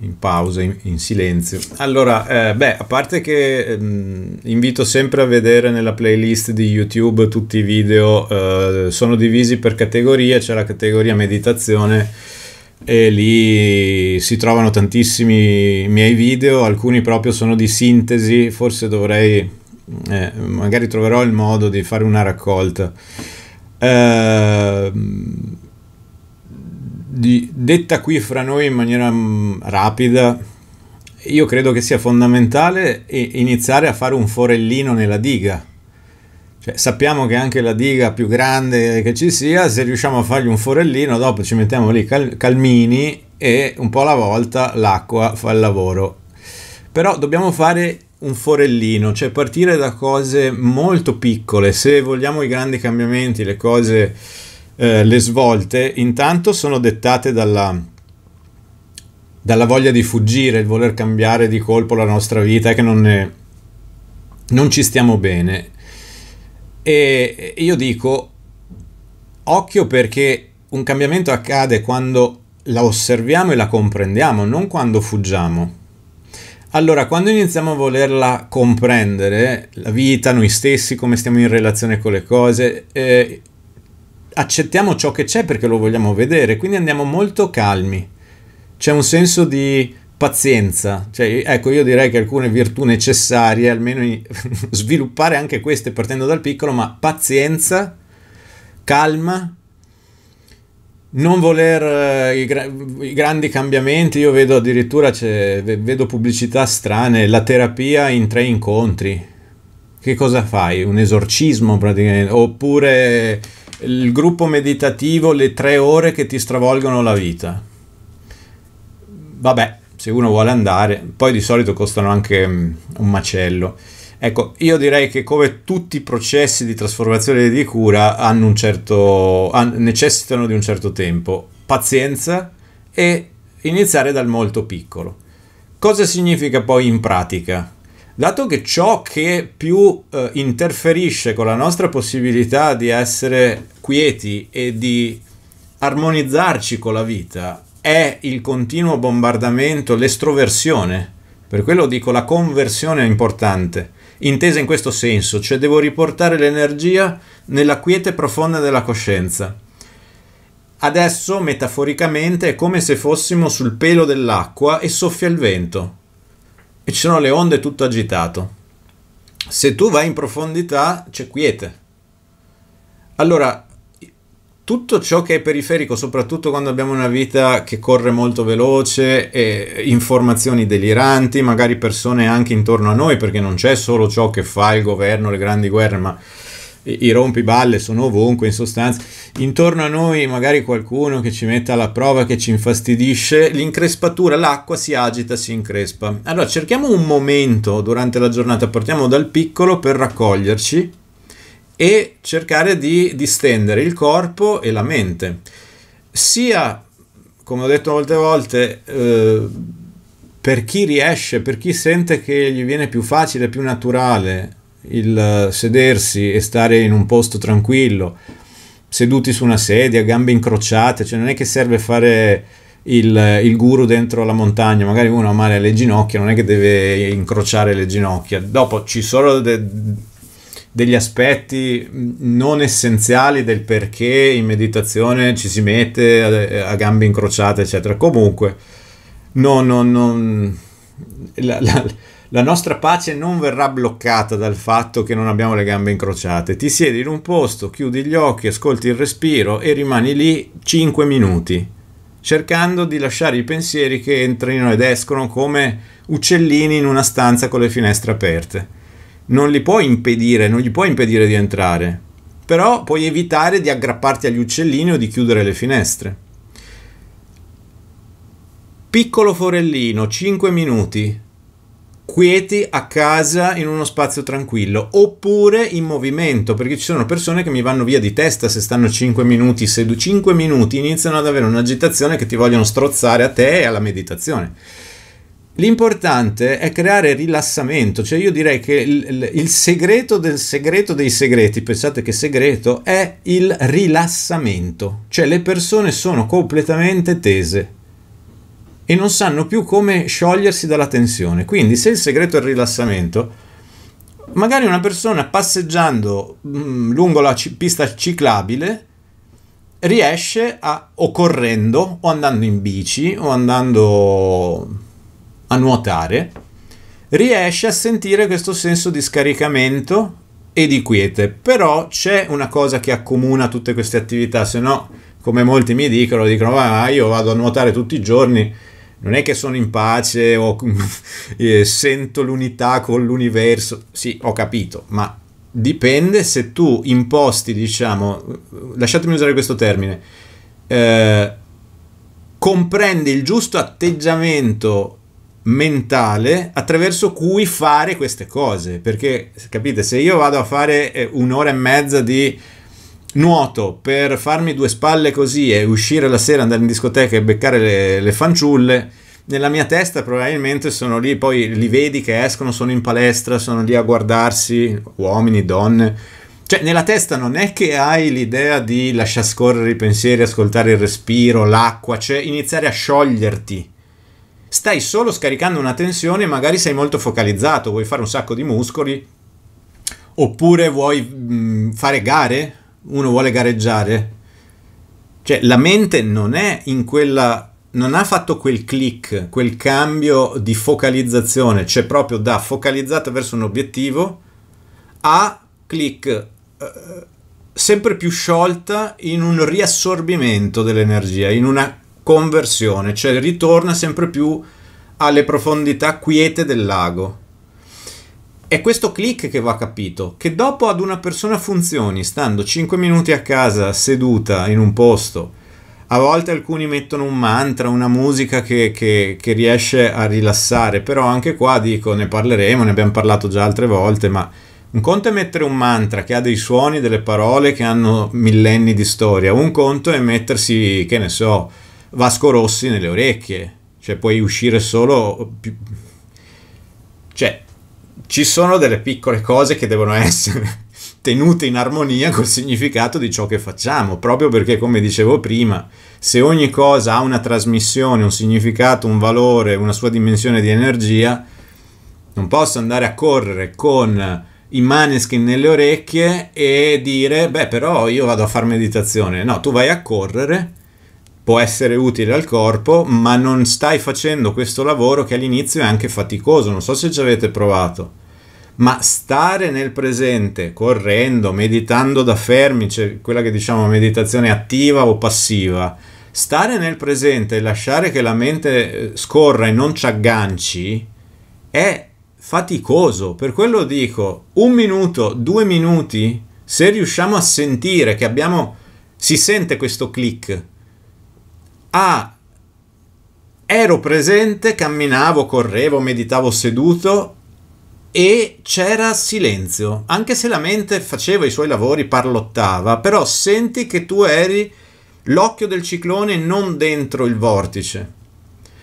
in pausa, in, in silenzio. Allora, eh, beh, a parte che mh, ehm, invito sempre a vedere nella playlist di YouTube tutti i video, eh, sono divisi per categorie, c'è la categoria meditazione e lì si trovano tantissimi miei video, alcuni proprio sono di sintesi, forse dovrei, eh, magari troverò il modo di fare una raccolta. Eh, di, detta qui fra noi in maniera mh, mm, rapida, io credo che sia fondamentale iniziare a fare un forellino nella diga. Cioè, sappiamo che anche la diga più grande che ci sia, se riusciamo a fargli un forellino, dopo ci mettiamo lì cal- calmini e un po' alla volta l'acqua fa il lavoro. Però dobbiamo fare un forellino, cioè partire da cose molto piccole. Se vogliamo i grandi cambiamenti, le cose eh, le svolte intanto sono dettate dalla, dalla voglia di fuggire, il voler cambiare di colpo la nostra vita, che non, ne, non ci stiamo bene. E io dico, occhio perché un cambiamento accade quando la osserviamo e la comprendiamo, non quando fuggiamo. Allora, quando iniziamo a volerla comprendere, la vita, noi stessi, come stiamo in relazione con le cose, eh, accettiamo ciò che c'è perché lo vogliamo vedere, quindi andiamo molto calmi. C'è un senso di pazienza, cioè, ecco io direi che alcune virtù necessarie, almeno sviluppare anche queste partendo dal piccolo, ma pazienza, calma, non voler eh, i, gra- i, grandi cambiamenti, io vedo addirittura vedo pubblicità strane, la terapia in tre incontri. Che cosa fai? Un esorcismo praticamente? Oppure il gruppo meditativo, le tre ore che ti stravolgono la vita. Vabbè, se uno vuole andare, poi di solito costano anche mm, un macello. Ecco, io direi che come tutti i processi di trasformazione e di cura certo, necessitano di un certo tempo, pazienza e iniziare dal molto piccolo. Cosa significa poi in pratica? dato che ciò che più eh, interferisce con la nostra possibilità di essere quieti e di armonizzarci con la vita è il continuo bombardamento, l'estroversione, per quello dico la conversione è importante, intesa in questo senso, cioè devo riportare l'energia nella quiete profonda della coscienza. Adesso, metaforicamente, è come se fossimo sul pelo dell'acqua e soffia il vento e ci sono le onde tutto agitato. Se tu vai in profondità c'è quiete. Allora, tutto ciò che è periferico, soprattutto quando abbiamo una vita che corre molto veloce e informazioni deliranti, magari persone anche intorno a noi, perché non c'è solo ciò che fa il governo, le grandi guerre, ma i rompiballe sono ovunque in sostanza intorno a noi magari qualcuno che ci mette alla prova che ci infastidisce l'increspatura l'acqua si agita si increspa allora cerchiamo un momento durante la giornata partiamo dal piccolo per raccoglierci e cercare di distendere il corpo e la mente sia come ho detto molte volte eh, per chi riesce per chi sente che gli viene più facile più naturale il eh, sedersi e stare in un posto tranquillo, seduti su una sedia, gambe incrociate, cioè non è che serve fare il, il guru dentro la montagna, magari uno ha male alle ginocchia, non è che deve incrociare le ginocchia. Dopo ci sono de- degli aspetti non essenziali del perché in meditazione ci si mette a, a gambe incrociate, eccetera. Comunque, no, no, no, la, la la nostra pace non verrà bloccata dal fatto che non abbiamo le gambe incrociate. Ti siedi in un posto, chiudi gli occhi, ascolti il respiro e rimani lì 5 minuti, cercando di lasciare i pensieri che entrino ed escono come uccellini in una stanza con le finestre aperte. Non li puoi impedire, non gli puoi impedire di entrare, però puoi evitare di aggrapparti agli uccellini o di chiudere le finestre. Piccolo forellino, 5 minuti, quieti a casa in uno spazio tranquillo oppure in movimento perché ci sono persone che mi vanno via di testa se stanno 5 minuti, se 5 minuti iniziano ad avere un'agitazione che ti vogliono strozzare a te e alla meditazione. L'importante è creare rilassamento, cioè io direi che il, il, segreto del segreto dei segreti, pensate che segreto, è il rilassamento, cioè le persone sono completamente tese, e non sanno più come sciogliersi dalla tensione. Quindi se il segreto è il rilassamento, magari una persona passeggiando mh, mm, lungo la pista ciclabile riesce a, o correndo, o andando in bici, o andando a nuotare, riesce a sentire questo senso di scaricamento e di quiete. Però c'è una cosa che accomuna tutte queste attività, se no, come molti mi dicono, dicono, ma ah, io vado a nuotare tutti i giorni, non è che sono in pace o eh, sento l'unità con l'universo. Sì, ho capito, ma dipende se tu imposti, diciamo, lasciatemi usare questo termine, eh, comprendi il giusto atteggiamento mentale attraverso cui fare queste cose. Perché, capite, se io vado a fare eh, un'ora e mezza di nuoto per farmi due spalle così e uscire la sera, andare in discoteca e beccare le, le fanciulle, nella mia testa probabilmente sono lì, poi li vedi che escono, sono in palestra, sono lì a guardarsi, uomini, donne. Cioè, nella testa non è che hai l'idea di lasciar scorrere i pensieri, ascoltare il respiro, l'acqua, cioè iniziare a scioglierti. Stai solo scaricando una tensione, magari sei molto focalizzato, vuoi fare un sacco di muscoli, oppure vuoi mh, mm, fare gare, uno vuole gareggiare, cioè la mente non è in quella non ha fatto quel click, quel cambio di focalizzazione, cioè proprio da focalizzata verso un obiettivo a click eh, sempre più sciolta in un riassorbimento dell'energia, in una conversione, cioè ritorna sempre più alle profondità quiete del lago. È questo click che va capito, che dopo ad una persona funzioni, stando 5 minuti a casa, seduta in un posto, a volte alcuni mettono un mantra, una musica che, che, che, riesce a rilassare, però anche qua dico, ne parleremo, ne abbiamo parlato già altre volte, ma un conto è mettere un mantra che ha dei suoni, delle parole che hanno millenni di storia, un conto è mettersi, che ne so, Vasco Rossi nelle orecchie, cioè puoi uscire solo... Cioè, ci sono delle piccole cose che devono essere tenute in armonia col significato di ciò che facciamo, proprio perché, come dicevo prima, se ogni cosa ha una trasmissione, un significato, un valore, una sua dimensione di energia, non posso andare a correre con i maneskin nelle orecchie e dire, beh, però io vado a fare meditazione. No, tu vai a correre può essere utile al corpo, ma non stai facendo questo lavoro che all'inizio è anche faticoso, non so se ci avete provato. Ma stare nel presente, correndo, meditando da fermi, cioè quella che diciamo meditazione attiva o passiva, stare nel presente e lasciare che la mente eh, scorra e non ci agganci è faticoso. Per quello dico, un minuto, due minuti, se riusciamo a sentire che abbiamo... si sente questo click a ero presente, camminavo, correvo, meditavo seduto e c'era silenzio. Anche se la mente faceva i suoi lavori, parlottava, però senti che tu eri l'occhio del ciclone non dentro il vortice.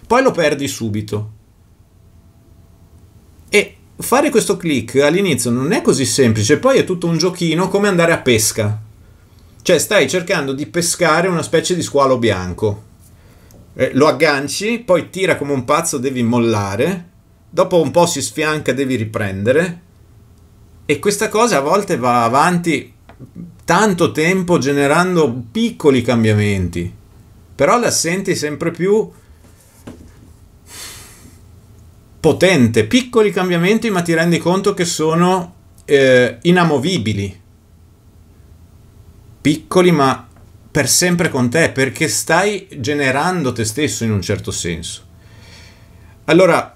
Poi lo perdi subito. E fare questo click all'inizio non è così semplice, poi è tutto un giochino come andare a pesca. Cioè stai cercando di pescare una specie di squalo bianco eh, lo agganci, poi tira come un pazzo, devi mollare, dopo un po' si sfianca, devi riprendere. E questa cosa a volte va avanti tanto tempo generando piccoli cambiamenti, però la senti sempre più potente, piccoli cambiamenti, ma ti rendi conto che sono eh, inamovibili. Piccoli ma per sempre con te perché stai generando te stesso in un certo senso. Allora,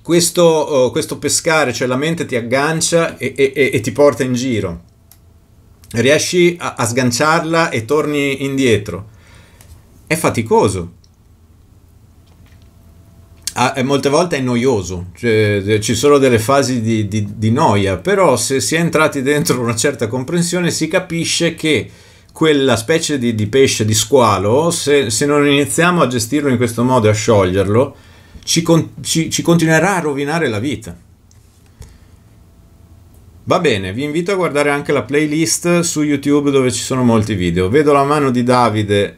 questo, oh, questo pescare, cioè la mente ti aggancia e, e, e ti porta in giro. Riesci a, a sganciarla e torni indietro. È faticoso, Ah, molte volte è noioso, cioè, eh, ci sono delle fasi di, di, di, noia, però se si è entrati dentro una certa comprensione si capisce che quella specie di, di pesce, di squalo, se, se, non iniziamo a gestirlo in questo modo e a scioglierlo, ci, con, ci, ci continuerà a rovinare la vita. Va bene, vi invito a guardare anche la playlist su YouTube dove ci sono molti video. Vedo la mano di Davide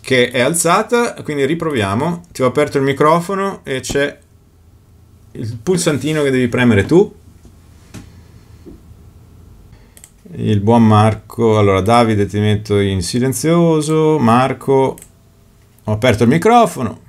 che è alzata, quindi riproviamo. Ti ho aperto il microfono e c'è il pulsantino che devi premere tu il buon Marco. Allora, Davide, ti metto in silenzioso. Marco, ho aperto il microfono.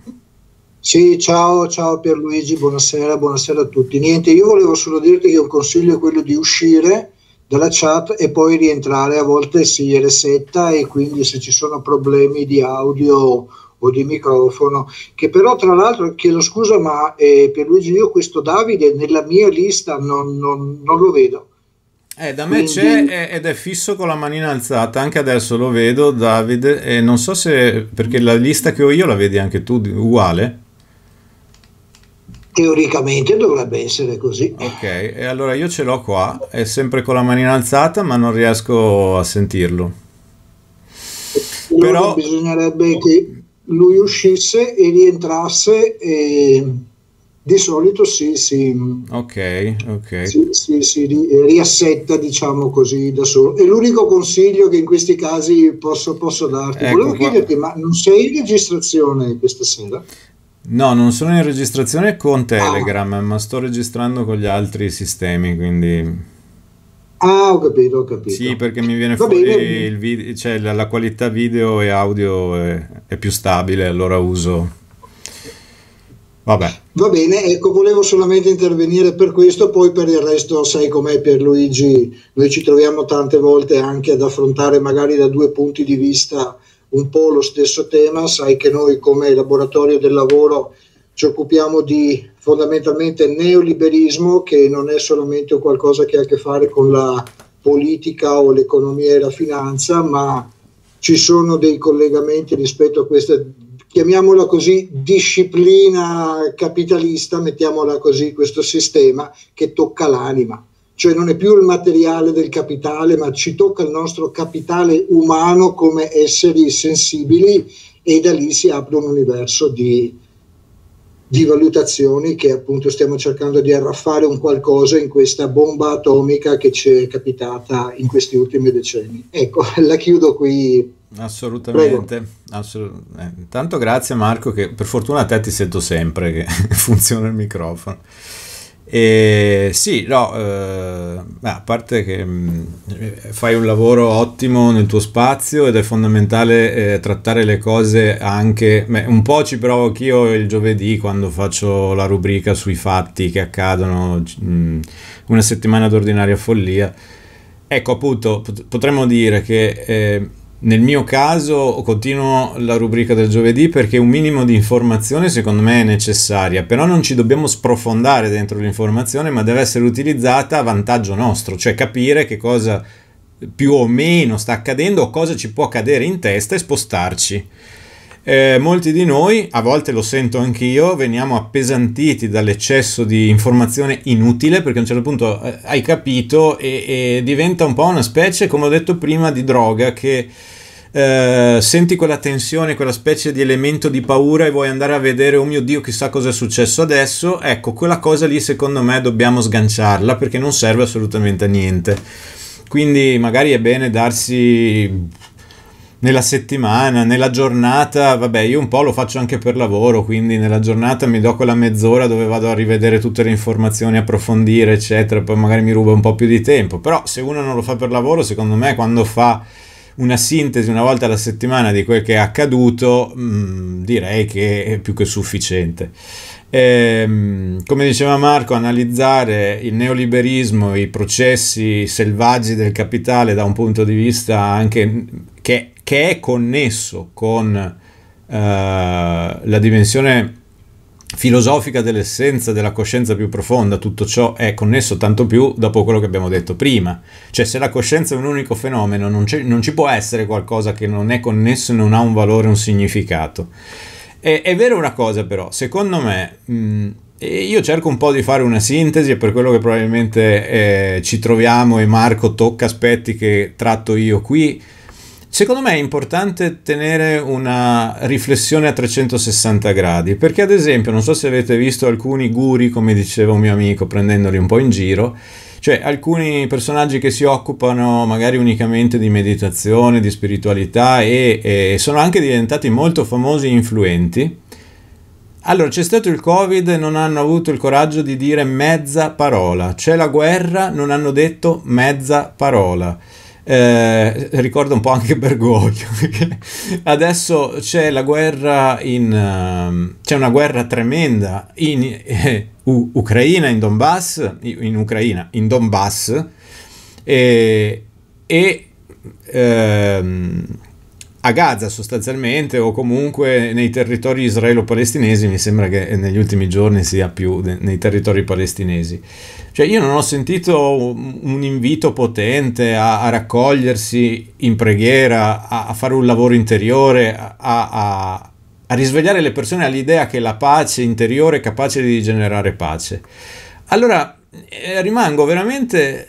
Sì, ciao, ciao Pierluigi, buonasera, buonasera a tutti. Niente, io volevo solo dirti che un consiglio è quello di uscire dalla chat e poi rientrare, a volte si resetta e quindi se ci sono problemi di audio o di microfono, che però tra l'altro chiedo scusa ma eh, Pierluigi, io questo Davide nella mia lista non, non, non lo vedo eh, da me c'è ed è fisso con la manina alzata, anche adesso lo vedo Davide e non so se perché la lista che ho io la vedi anche tu uguale. Teoricamente dovrebbe essere così. Ok, e allora io ce l'ho qua, è sempre con la manina alzata ma non riesco a sentirlo. Allora Però bisognerebbe che lui uscisse e rientrasse e di solito si, si, okay, okay. si, si, si riassetta, diciamo così, da solo. È l'unico consiglio che in questi casi posso, posso darti. Ecco Volevo qua. ma non sei in registrazione questa sera? No, non sono in registrazione con ah. Telegram, ah. ma sto registrando con gli altri sistemi, quindi... Ah, ho capito, ho capito. Sì, perché mi viene Va fuori bene. il video, cioè la, la, qualità video e audio è, è più stabile, allora uso Vabbè. Va bene, ecco, volevo solamente intervenire per questo, poi per il resto sai com'è per Luigi, noi ci troviamo tante volte anche ad affrontare magari da due punti di vista un po' lo stesso tema, sai che noi come laboratorio del lavoro ci occupiamo di fondamentalmente neoliberismo che non è solamente qualcosa che ha a che fare con la politica o l'economia e la finanza, ma ci sono dei collegamenti rispetto a queste chiamiamola così, disciplina capitalista, mettiamola così, questo sistema che tocca l'anima. Cioè non è più il materiale del capitale, ma ci tocca il nostro capitale umano come esseri sensibili e da lì si apre un universo di, di valutazioni che appunto stiamo cercando di arraffare un qualcosa in questa bomba atomica che ci è capitata in questi ultimi decenni. Ecco, la chiudo qui Assolutamente. Assolut- eh, intanto grazie Marco che per fortuna a te ti sento sempre che funziona il microfono. E sì, no, eh, a parte che mh, mm, eh, fai un lavoro ottimo nel tuo spazio ed è fondamentale eh, trattare le cose anche, beh, un po' ci provo anch'io il giovedì quando faccio la rubrica sui fatti che accadono mh, mm, una settimana d'ordinaria follia. Ecco appunto, pot- potremmo dire che eh, nel mio caso continuo la rubrica del giovedì perché un minimo di informazione secondo me è necessaria, però non ci dobbiamo sprofondare dentro l'informazione, ma deve essere utilizzata a vantaggio nostro, cioè capire che cosa più o meno sta accadendo o cosa ci può accadere in testa e spostarci. Eh, molti di noi, a volte lo sento anch'io, veniamo appesantiti dall'eccesso di informazione inutile perché a un certo punto eh, hai capito e, e diventa un po' una specie, come ho detto prima, di droga che... Uh, senti quella tensione, quella specie di elemento di paura e vuoi andare a vedere, oh mio Dio, chissà cosa è successo adesso, ecco, quella cosa lì secondo me dobbiamo sganciarla perché non serve assolutamente a niente. Quindi magari è bene darsi nella settimana, nella giornata, vabbè io un po' lo faccio anche per lavoro, quindi nella giornata mi do quella mezz'ora dove vado a rivedere tutte le informazioni, approfondire eccetera, poi magari mi ruba un po' più di tempo, però se uno non lo fa per lavoro, secondo me quando fa una sintesi una volta alla settimana di quel che è accaduto, mh, mm, direi che è più che sufficiente. E, ehm, come diceva Marco, analizzare il neoliberismo, i processi selvaggi del capitale da un punto di vista anche che è connesso con eh, la dimensione filosofica dell'essenza, della coscienza più profonda, tutto ciò è connesso tanto più dopo quello che abbiamo detto prima. Cioè se la coscienza è un unico fenomeno, non, non ci può essere qualcosa che non è connesso e non ha un valore, un significato. E, è vero una cosa però, secondo me... Mh, mm, io cerco un po' di fare una sintesi e per quello che probabilmente eh, ci troviamo e Marco tocca aspetti che tratto io qui Secondo me è importante tenere una riflessione a 360 gradi, perché ad esempio, non so se avete visto alcuni guri, come diceva un mio amico, prendendoli un po' in giro, cioè alcuni personaggi che si occupano magari unicamente di meditazione, di spiritualità e, e sono anche diventati molto famosi e influenti. Allora, c'è stato il Covid, non hanno avuto il coraggio di dire mezza parola. C'è la guerra, non hanno detto mezza parola eh, ricorda un po' anche Bergoglio. Adesso c'è la guerra in... Ehm, c'è una guerra tremenda in eh, Ucraina, in Donbass, in Ucraina, in Donbass, e... e ehm, a Gaza sostanzialmente o comunque nei territori israelo-palestinesi, mi sembra che negli ultimi giorni sia più nei territori palestinesi. Cioè io non ho sentito un invito potente a, a raccogliersi in preghiera, a, a, fare un lavoro interiore, a, a risvegliare le persone all'idea che la pace interiore è capace di generare pace. Allora eh, rimango veramente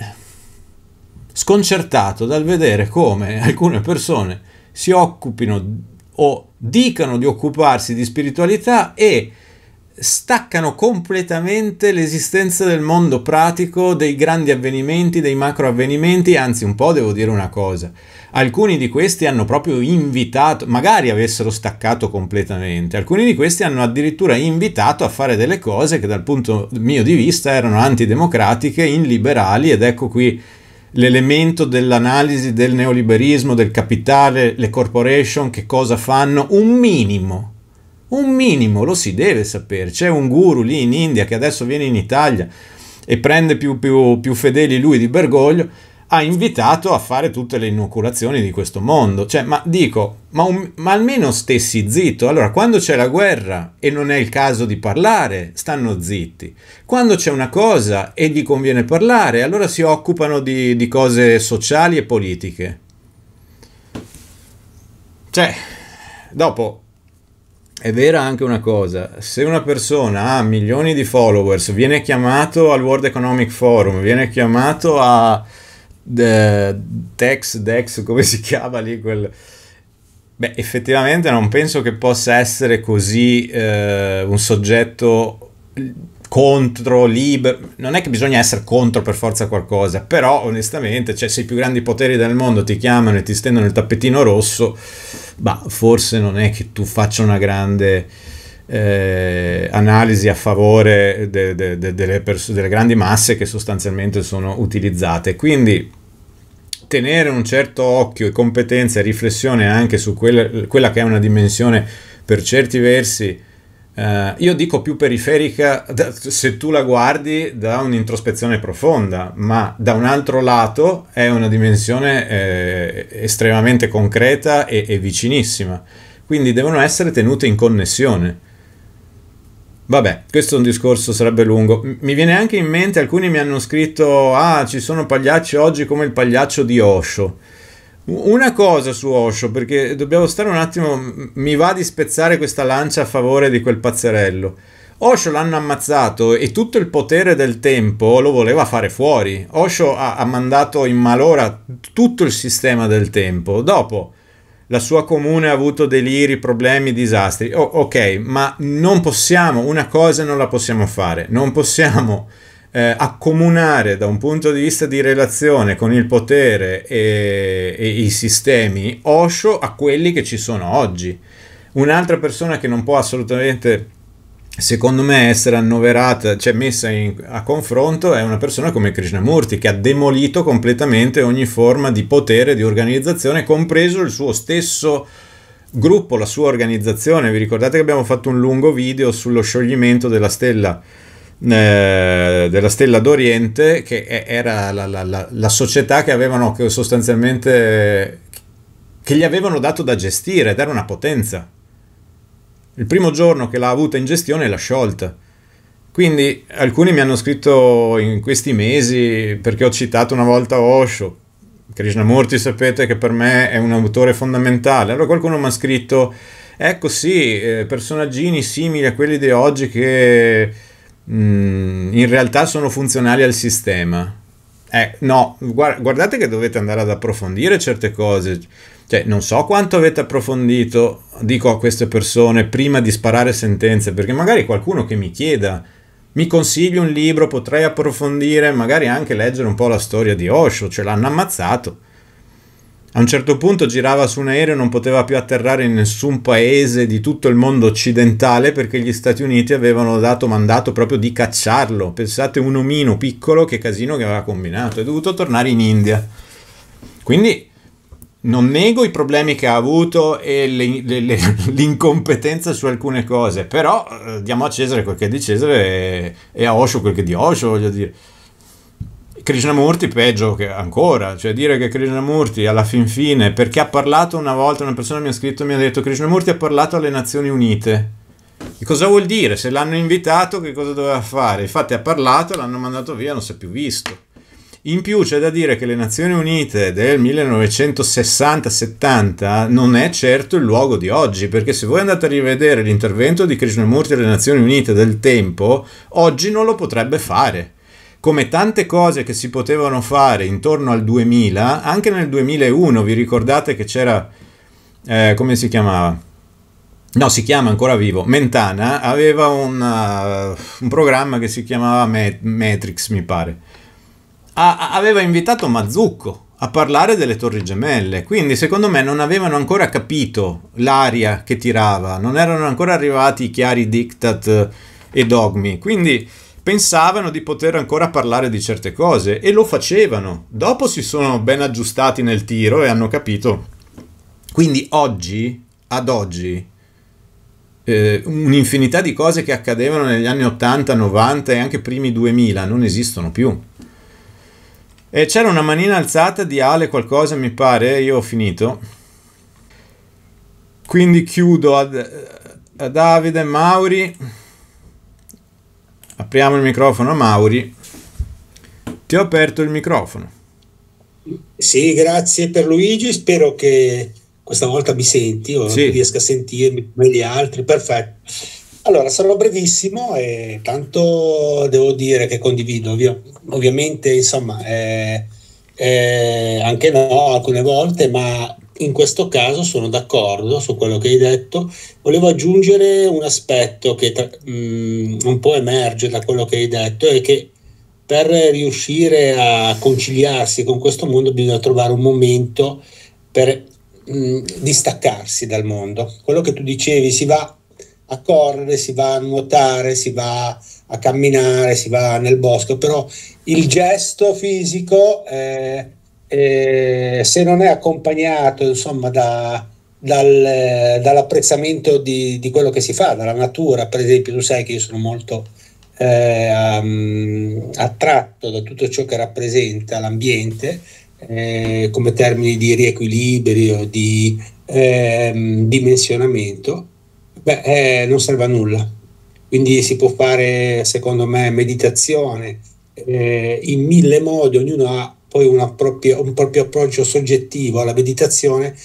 sconcertato dal vedere come alcune persone si occupino o dicano di occuparsi di spiritualità e staccano completamente l'esistenza del mondo pratico, dei grandi avvenimenti, dei macro avvenimenti, anzi un po' devo dire una cosa, alcuni di questi hanno proprio invitato, magari avessero staccato completamente, alcuni di questi hanno addirittura invitato a fare delle cose che dal punto mio di vista erano antidemocratiche, illiberali ed ecco qui l'elemento dell'analisi del neoliberismo, del capitale, le corporation, che cosa fanno, un minimo, un minimo lo si deve sapere. C'è un guru lì in India che adesso viene in Italia e prende più, più, più fedeli lui di Bergoglio ha invitato a fare tutte le inoculazioni di questo mondo. Cioè, ma dico, ma, un, ma, almeno stessi zitto. Allora, quando c'è la guerra e non è il caso di parlare, stanno zitti. Quando c'è una cosa e gli conviene parlare, allora si occupano di, di cose sociali e politiche. Cioè, dopo, è vera anche una cosa, se una persona ha milioni di followers, viene chiamato al World Economic Forum, viene chiamato a eh, Tex, Dex, come si chiama lì quel... Beh, effettivamente non penso che possa essere così eh, un soggetto contro, libero. Non è che bisogna essere contro per forza qualcosa, però onestamente, cioè, se i più grandi poteri del mondo ti chiamano e ti stendono il tappetino rosso, bah, forse non è che tu faccia una grande eh, analisi a favore de, de, de, delle, pers- delle grandi masse che sostanzialmente sono utilizzate. Quindi tenere un certo occhio e competenza e riflessione anche su quella, quella che è una dimensione per certi versi, eh, io dico più periferica da, se tu la guardi da un'introspezione profonda, ma da un altro lato è una dimensione eh, estremamente concreta e, e vicinissima. Quindi devono essere tenute in connessione. Vabbè, questo è un discorso, sarebbe lungo. Mi viene anche in mente, alcuni mi hanno scritto, ah, ci sono pagliacci oggi come il pagliaccio di Osho. Una cosa su Osho, perché dobbiamo stare un attimo, mi va di spezzare questa lancia a favore di quel pazzerello. Osho l'hanno ammazzato e tutto il potere del tempo lo voleva fare fuori. Osho ha, ha mandato in malora tutto il sistema del tempo. Dopo la sua comune ha avuto deliri, problemi, disastri. Oh, ok, ma non possiamo, una cosa non la possiamo fare, non possiamo eh, accomunare da un punto di vista di relazione con il potere e, e i sistemi Osho a quelli che ci sono oggi. Un'altra persona che non può assolutamente secondo me essere annoverata, cioè messa in, a confronto è una persona come Krishnamurti che ha demolito completamente ogni forma di potere, di organizzazione, compreso il suo stesso gruppo, la sua organizzazione. Vi ricordate che abbiamo fatto un lungo video sullo scioglimento della stella eh, della Stella d'Oriente, che era la, la, la, la società che avevano sostanzialmente che gli avevano dato da gestire ed era una potenza. Il primo giorno che l'ha avuta in gestione l'ha sciolta. Quindi alcuni mi hanno scritto in questi mesi, perché ho citato una volta Osho, Krishnamurti sapete che per me è un autore fondamentale, allora qualcuno mi ha scritto, ecco sì, eh, personaggini simili a quelli di oggi che mh, mm, in realtà sono funzionali al sistema. Eh, no, guardate che dovete andare ad approfondire certe cose cioè, non so quanto avete approfondito, dico a queste persone, prima di sparare sentenze, perché magari qualcuno che mi chieda, mi consigli un libro, potrei approfondire, magari anche leggere un po' la storia di Osho, ce l'hanno ammazzato. A un certo punto girava su un aereo e non poteva più atterrare in nessun paese di tutto il mondo occidentale perché gli Stati Uniti avevano dato mandato proprio di cacciarlo. Pensate un omino piccolo che casino che aveva combinato, è dovuto tornare in India. Quindi non nego i problemi che ha avuto e l'incompetenza su alcune cose, però eh, diamo a Cesare quel che è di Cesare e, e a Osho quel che è di Osho, voglio dire. Krishnamurti peggio che ancora, cioè dire che Krishnamurti alla fin fine, perché ha parlato una volta, una persona mi ha scritto, e mi ha detto Krishnamurti ha parlato alle Nazioni Unite. E cosa vuol dire? Se l'hanno invitato che cosa doveva fare? Infatti ha parlato, l'hanno mandato via, non si è più visto. In più c'è da dire che le Nazioni Unite del 1960-70 non è certo il luogo di oggi, perché se voi andate a rivedere l'intervento di Krishnamurti alle Nazioni Unite del tempo, oggi non lo potrebbe fare come tante cose che si potevano fare intorno al 2000, anche nel 2001, vi ricordate che c'era, eh, come si chiamava? No, si chiama ancora vivo. Mentana aveva una, eh, un programma che si chiamava Met- Matrix, mi pare a, aveva invitato Mazzucco a parlare delle Torri Gemelle, quindi secondo me non avevano ancora capito l'aria che tirava, non erano ancora arrivati i chiari diktat eh, e dogmi, quindi pensavano di poter ancora parlare di certe cose e lo facevano. Dopo si sono ben aggiustati nel tiro e hanno capito. Quindi oggi, ad oggi, eh, un'infinità di cose che accadevano negli anni 80, 90 e anche primi 2000 non esistono più e c'era una manina alzata di Ale qualcosa, mi pare, io ho finito. Quindi chiudo ad, a Davide Mauri. Apriamo il microfono a Mauri. Ti ho aperto il microfono. Sì, grazie per Luigi, spero che questa volta mi senti o sì. riesca a sentirmi come gli altri, perfetto. Allora, sarò brevissimo e tanto devo dire che condivido, ovvio, ovviamente, insomma, eh, eh, anche no alcune volte, ma in questo caso sono d'accordo su quello che hai detto. Volevo aggiungere un aspetto che tra, mh, mm, un po' emerge da quello che hai detto e che per riuscire a conciliarsi con questo mondo bisogna trovare un momento per mh, mm, distaccarsi dal mondo. Quello che tu dicevi, si va a correre, si va a nuotare, si va a camminare, si va nel bosco, però il gesto fisico, eh, eh, se non è accompagnato insomma, da, dal, dall'apprezzamento di, di, quello che si fa, dalla natura, per esempio, tu sai che io sono molto eh, attratto da tutto ciò che rappresenta l'ambiente, eh, come termini di riequilibrio, di ehm, dimensionamento Beh, eh, non serve a nulla. Quindi si può fare, secondo me, meditazione eh, in mille modi, ognuno ha poi propria, un proprio approccio soggettivo alla meditazione,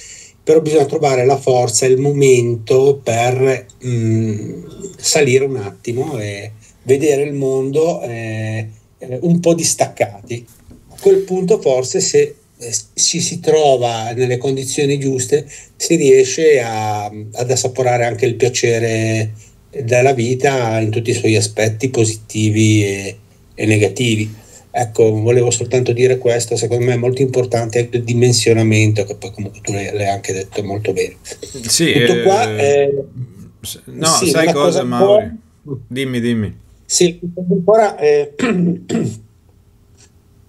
però bisogna trovare la forza, il momento per mh, mm, salire un attimo e vedere il mondo eh, eh, un po' distaccati. A quel punto forse se ci eh, si trova nelle condizioni giuste, si riesce a, ad assaporare anche il piacere della vita in tutti i suoi aspetti positivi e, e negativi. Ecco, volevo soltanto dire questo, secondo me è molto importante il dimensionamento, che poi comunque tu l'hai anche detto molto bene. Sì, Tutto eh, qua è... Eh, no, sì, sai cosa, cosa Mauri? Dimmi, dimmi. Sì, ancora... Eh,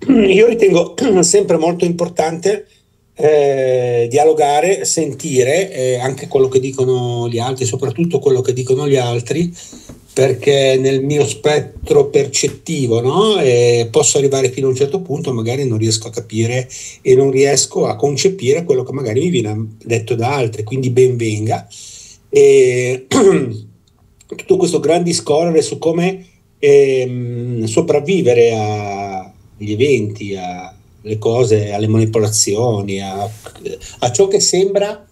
Io ritengo sempre molto importante eh, dialogare, sentire eh, anche quello che dicono gli altri, soprattutto quello che dicono gli altri, perché nel mio spettro percettivo no? eh, posso arrivare fino a un certo punto, magari non riesco a capire e non riesco a concepire quello che magari mi viene detto da altri, quindi benvenga. E tutto questo gran discorrere su come ehm, sopravvivere a agli eventi, alle cose, alle manipolazioni, a, a ciò che sembra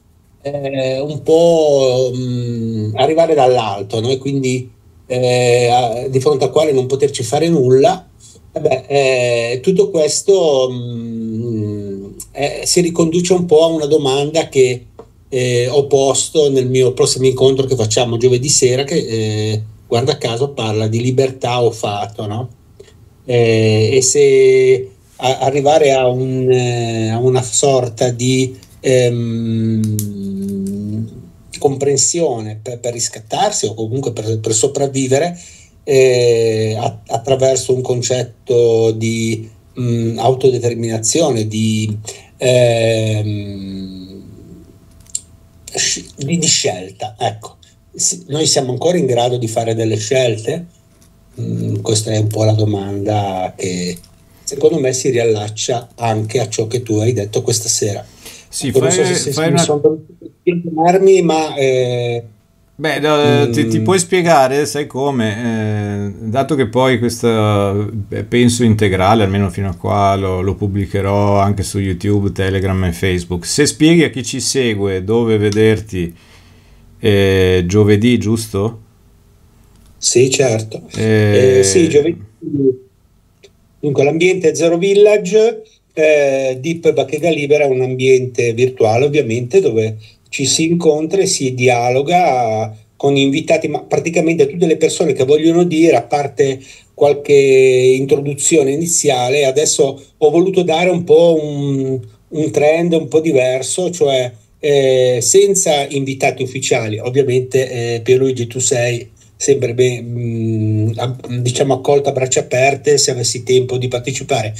eh, un po' mh, mm, arrivare dall'alto no? e quindi eh, a, di fronte al quale non poterci fare nulla. Vabbè, eh, eh, tutto questo mh, mm, eh, si riconduce un po' a una domanda che eh, ho posto nel mio prossimo incontro che facciamo giovedì sera che guarda caso parla di libertà o fatto, no? eh, e se a, arrivare a, un, eh, a, una sorta di ehm, comprensione per, per, riscattarsi o comunque per, per sopravvivere eh, a, attraverso un concetto di mh, mm, autodeterminazione, di, ehm, di, di scelta. Ecco, S- noi siamo ancora in grado di fare delle scelte Mm, questa è un po' la domanda che secondo me si riallaccia anche a ciò che tu hai detto questa sera. Sì, fai, ecco, non so se, se una... sono fermarmi, ma... Eh, Beh, no, mm. ti, ti, mm. puoi spiegare, sai come, eh, dato che poi questo eh, penso integrale, almeno fino a qua, lo, lo, pubblicherò anche su YouTube, Telegram e Facebook, se spieghi a chi ci segue dove vederti eh, giovedì, giusto? Sì, certo. E... Eh, eh, sì, giovedì. Dunque, l'ambiente Zero Village, eh, Deep Bacheca Libera è un ambiente virtuale ovviamente dove ci si incontra e si dialoga con invitati, ma praticamente tutte le persone che vogliono dire, a parte qualche introduzione iniziale, adesso ho voluto dare un po' un, un trend un po' diverso, cioè eh, senza invitati ufficiali, ovviamente eh, Pierluigi tu sei sembrerebbe mh, mm, diciamo accolta a braccia aperte se avessi tempo di partecipare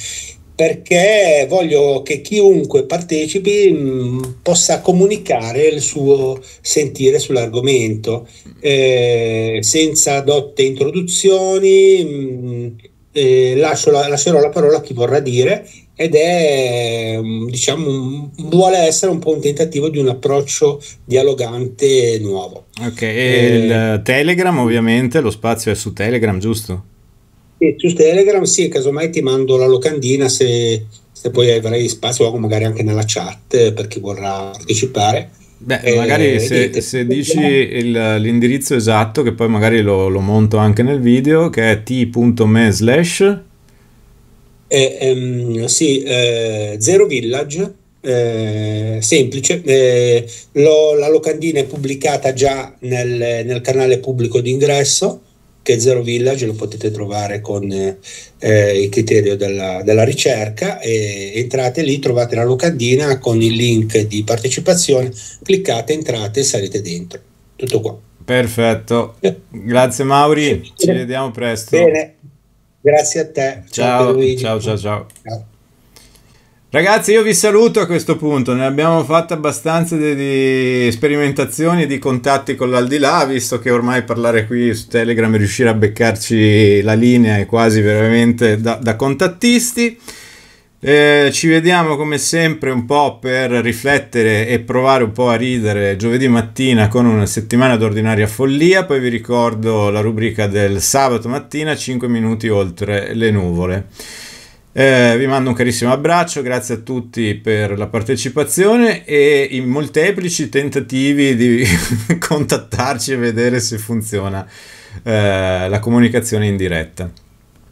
perché voglio che chiunque partecipi mh, mm, possa comunicare il suo sentire sull'argomento, eh, senza dotte introduzioni, mh, mm, eh, la, lascerò la parola a chi vorrà dire ed è mm, diciamo vuole essere un po' un tentativo di un approccio dialogante nuovo ok e eh, il telegram ovviamente lo spazio è su telegram giusto? Sì, su telegram sì casomai ti mando la locandina se, se poi avrai spazio o magari anche nella chat per chi vorrà partecipare Beh, eh, magari se, se dici il, l'indirizzo esatto, che poi magari lo, lo monto anche nel video, che è t.me slash eh, ehm, sì, eh, Zero Village, eh, semplice, eh, lo, la locandina è pubblicata già nel, nel canale pubblico d'ingresso, che è Zero Village, lo potete trovare con eh, il criterio della, della ricerca, e entrate lì, trovate la locandina con il link di partecipazione, cliccate, entrate e sarete dentro. Tutto qua. Perfetto, grazie Mauri, ci vediamo presto. Bene. Grazie a te. Ciao, ciao, ciao, ciao. Ragazzi, io vi saluto a questo punto, ne abbiamo fatto abbastanza di, di sperimentazioni e di contatti con l'aldilà, visto che ormai parlare qui su Telegram e riuscire a beccarci la linea è quasi veramente da, da contattisti. Eh, ci vediamo come sempre un po' per riflettere e provare un po' a ridere giovedì mattina con una settimana d'ordinaria follia. Poi vi ricordo la rubrica del sabato mattina, 5 minuti oltre le nuvole. Eh, vi mando un carissimo abbraccio, grazie a tutti per la partecipazione e i molteplici tentativi di contattarci e vedere se funziona eh, la comunicazione in diretta.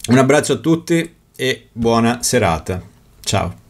Un abbraccio a tutti e buona serata. Ciao.